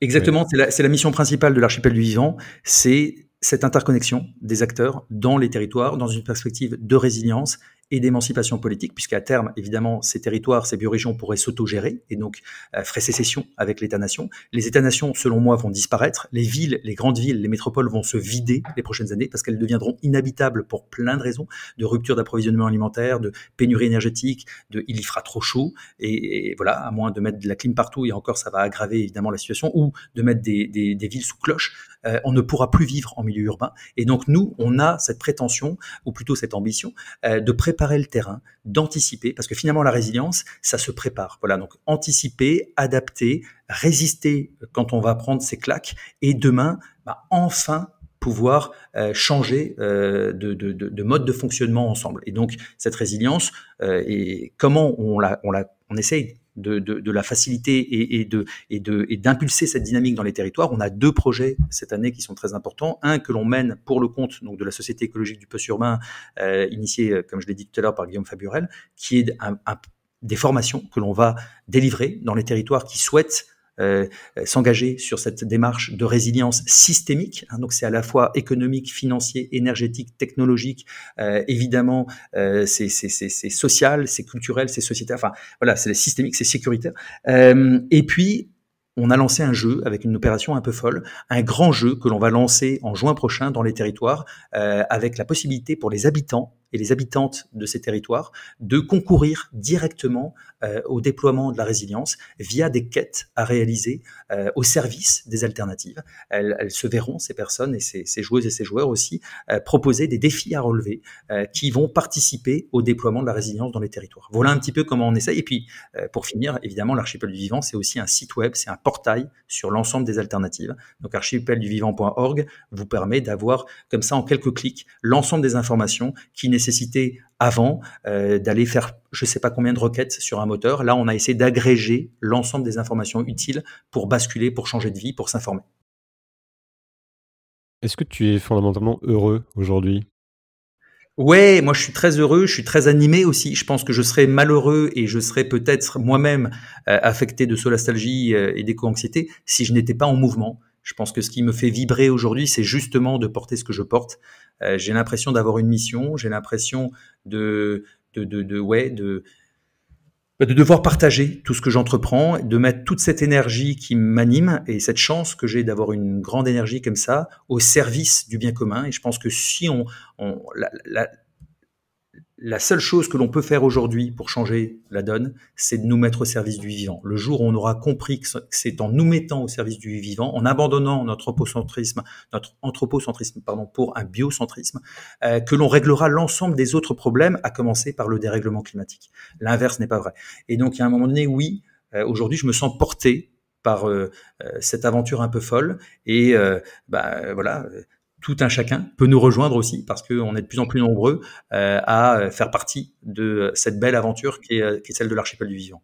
Exactement, c'est, la, c'est la mission principale de l'archipel du vivant, c'est cette interconnexion des acteurs dans les territoires, dans une perspective de résilience et d'émancipation politique, puisqu'à terme, évidemment, ces territoires, ces biorégions pourraient s'autogérer et donc euh, sécession avec l'État-nation. Les États-nations, selon moi, vont disparaître. Les villes, les grandes villes, les métropoles vont se vider les prochaines années parce qu'elles deviendront inhabitables pour plein de raisons, de rupture d'approvisionnement alimentaire, de pénurie énergétique, de il y fera trop chaud, et, voilà, à moins de mettre de la clim partout, et encore, ça va aggraver évidemment la situation, ou de mettre des, villes sous cloche. Euh, on ne pourra plus vivre en milieu urbain. Et donc, nous, on a cette prétention, ou plutôt cette ambition, euh, de préparer préparer le terrain, d'anticiper, parce que finalement la résilience, ça se prépare. Voilà, donc anticiper, adapter, résister quand on va prendre ses claques, et demain, bah, enfin pouvoir euh, changer euh, de, mode de fonctionnement ensemble. Et donc cette résilience, euh, et comment on la, on la, on essaye de, la facilité et, de et de et d'impulser cette dynamique dans les territoires. On a deux projets cette année qui sont très importants. Un que l'on mène pour le compte donc de la Société écologique du Peu urbain, euh, initié euh, comme je l'ai dit tout à l'heure par Guillaume Faburel, qui est des formations que l'on va délivrer dans les territoires qui souhaitent euh, euh, s'engager sur cette démarche de résilience systémique. Hein, donc c'est à la fois économique, financier, énergétique, technologique. Euh, évidemment, euh, c'est social, c'est culturel, c'est sociétal. Enfin voilà, c'est systémique, c'est sécuritaire. et puis on a lancé un jeu avec une opération un peu folle, un grand jeu que l'on va lancer en juin prochain dans les territoires, avec la possibilité pour les habitants et les habitantes de ces territoires de concourir directement euh, au déploiement de la résilience via des quêtes à réaliser euh, au service des alternatives. Elles, se verront, ces personnes et ces, joueuses et ces joueurs aussi, euh, proposer des défis à relever qui vont participer au déploiement de la résilience dans les territoires. Voilà un petit peu comment on essaye. Et puis, pour finir, évidemment, l'archipel du vivant, c'est aussi un site web, c'est un portail sur l'ensemble des alternatives. Donc, archipelduvivant.org vous permet d'avoir comme ça en quelques clics l'ensemble des informations qui nécessitent nécessité avant euh, d'aller faire je sais pas combien de requêtes sur un moteur. Là, on a essayé d'agréger l'ensemble des informations utiles pour basculer, pour changer de vie, pour s'informer. Est-ce que tu es fondamentalement heureux aujourd'hui Ouais, moi je suis très heureux, je suis très animé aussi. Je pense que je serais malheureux et je serais peut-être moi-même euh, affecté de solastalgie euh, et d'éco-anxiété si je n'étais pas en mouvement. Je pense que ce qui me fait vibrer aujourd'hui, c'est justement de porter ce que je porte, euh, j'ai l'impression d'avoir une mission, j'ai l'impression de, de, ouais, de, bah, de devoir partager tout ce que j'entreprends, de mettre toute cette énergie qui m'anime et cette chance que j'ai d'avoir une grande énergie comme ça au service du bien commun. Et je pense que si on, la seule chose que l'on peut faire aujourd'hui pour changer la donne, c'est de nous mettre au service du vivant. Le jour où on aura compris que c'est en nous mettant au service du vivant, en abandonnant notre anthropocentrisme, notre anthropocentrisme pardon, pour un biocentrisme, euh, que l'on réglera l'ensemble des autres problèmes, à commencer par le dérèglement climatique. L'inverse n'est pas vrai. Et donc, à un moment donné, oui, euh, aujourd'hui, je me sens porté par euh, cette aventure un peu folle. Et bah, voilà, tout un chacun peut nous rejoindre aussi parce qu'on est de plus en plus nombreux euh, à faire partie de cette belle aventure euh, qui est, celle de l'archipel du vivant.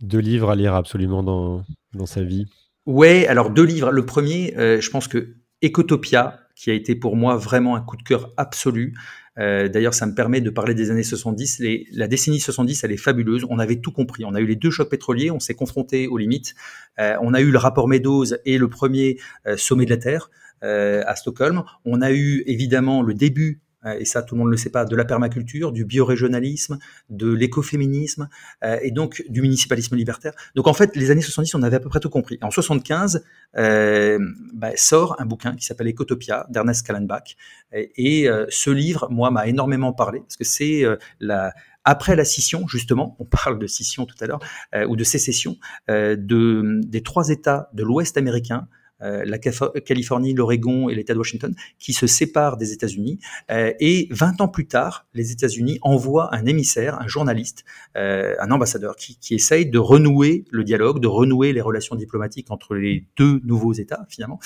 Deux livres à lire absolument dans, sa vie. Oui, alors deux livres. Le premier, euh, je pense que Ecotopia, qui a été pour moi vraiment un coup de cœur absolu. D'ailleurs, ça me permet de parler des années 70. la décennie 70, elle est fabuleuse. On avait tout compris. On a eu les deux chocs pétroliers, on s'est confronté aux limites. on a eu le rapport Meadows et le premier sommet de la Terre. Euh, à Stockholm. On a eu évidemment le début euh, et ça tout le monde ne le sait pas, de la permaculture, du biorégionalisme, de l'écoféminisme euh, et donc du municipalisme libertaire. Donc en fait, les années 70, on avait à peu près tout compris. En 75, euh, bah, sort un bouquin qui s'appelle Ecotopia d'Ernest Kallenbach. Et, ce livre, moi, m'a énormément parlé parce que c'est la, après la scission, justement, on parle de scission tout à l'heure, ou de sécession, euh, de, des trois États de l'Ouest américain euh, la Californie, l'Oregon et l'État de Washington, qui se séparent des États-Unis. Euh, et 20 ans plus tard, les États-Unis envoient un émissaire, un journaliste, euh, un ambassadeur, qui, qui essaye de renouer le dialogue, de renouer les relations diplomatiques entre les deux nouveaux États, finalement.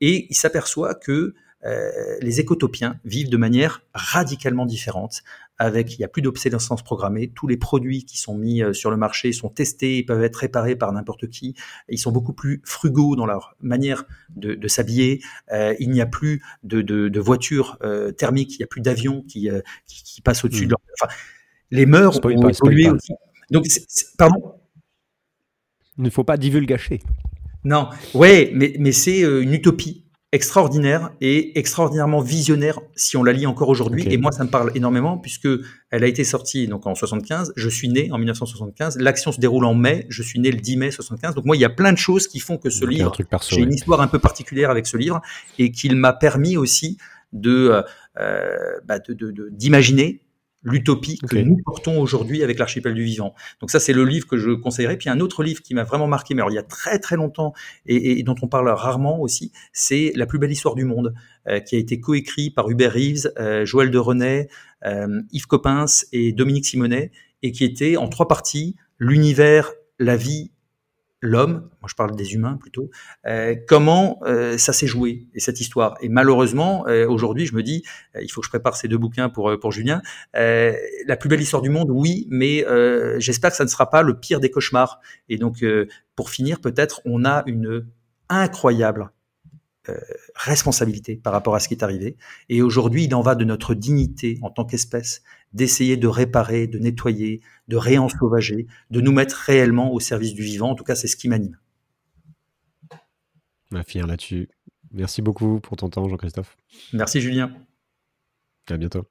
et il s'aperçoit que euh, les écotopiens vivent de manière radicalement différente. Avec, il n'y a plus d'obsolescence programmée. Tous les produits qui sont mis euh, sur le marché sont testés, peuvent être réparés par n'importe qui. Ils sont beaucoup plus frugaux dans leur manière de, s'habiller. Euh, il n'y a plus de, voitures thermiques, il n'y a plus d'avions qui, passent au-dessus de hmm. leur... les mœurs ont pas, aussi. Donc, pardon. Il ne faut pas divulgacher. Non, ouais, mais c'est une utopie extraordinaire et extraordinairement visionnaire si on la lit encore aujourd'hui. Et moi, ça me parle énormément puisque elle a été sortie donc en 75. Je suis né en 1975. L'action se déroule en mai. Je suis né le 10 mai 75. Donc moi, il y a plein de choses qui font que ce livre, j'ai une histoire un peu particulière avec ce livre et qu'il m'a permis aussi de, euh, euh, bah, d'imaginer l'utopie que nous portons aujourd'hui avec l'archipel du vivant. Donc ça, c'est le livre que je conseillerais. Puis un autre livre qui m'a vraiment marqué, mais alors, il y a très très longtemps et, dont on parle rarement aussi, c'est La plus belle histoire du monde, euh, qui a été coécrit par Hubert Reeves, euh, Joël de René, euh, Yves Coppens et Dominique Simonet, et qui était en trois parties, l'univers, la vie l'homme, moi je parle des humains plutôt, euh, comment euh, ça s'est joué et cette histoire. Et malheureusement, euh, aujourd'hui, je me dis, il faut que je prépare ces deux bouquins pour pour Julien. la plus belle histoire du monde, oui, mais j'espère que ça ne sera pas le pire des cauchemars. Et donc, pour finir, peut-être, on a une incroyable responsabilité par rapport à ce qui est arrivé. Et aujourd'hui, il en va de notre dignité en tant qu'espèce, d'essayer de réparer, de nettoyer, de réensauvager, de nous mettre réellement au service du vivant. En tout cas, c'est ce qui m'anime. Ma fille hein, là-dessus. Merci beaucoup pour ton temps, Jean-Christophe. Merci, Julien. À bientôt.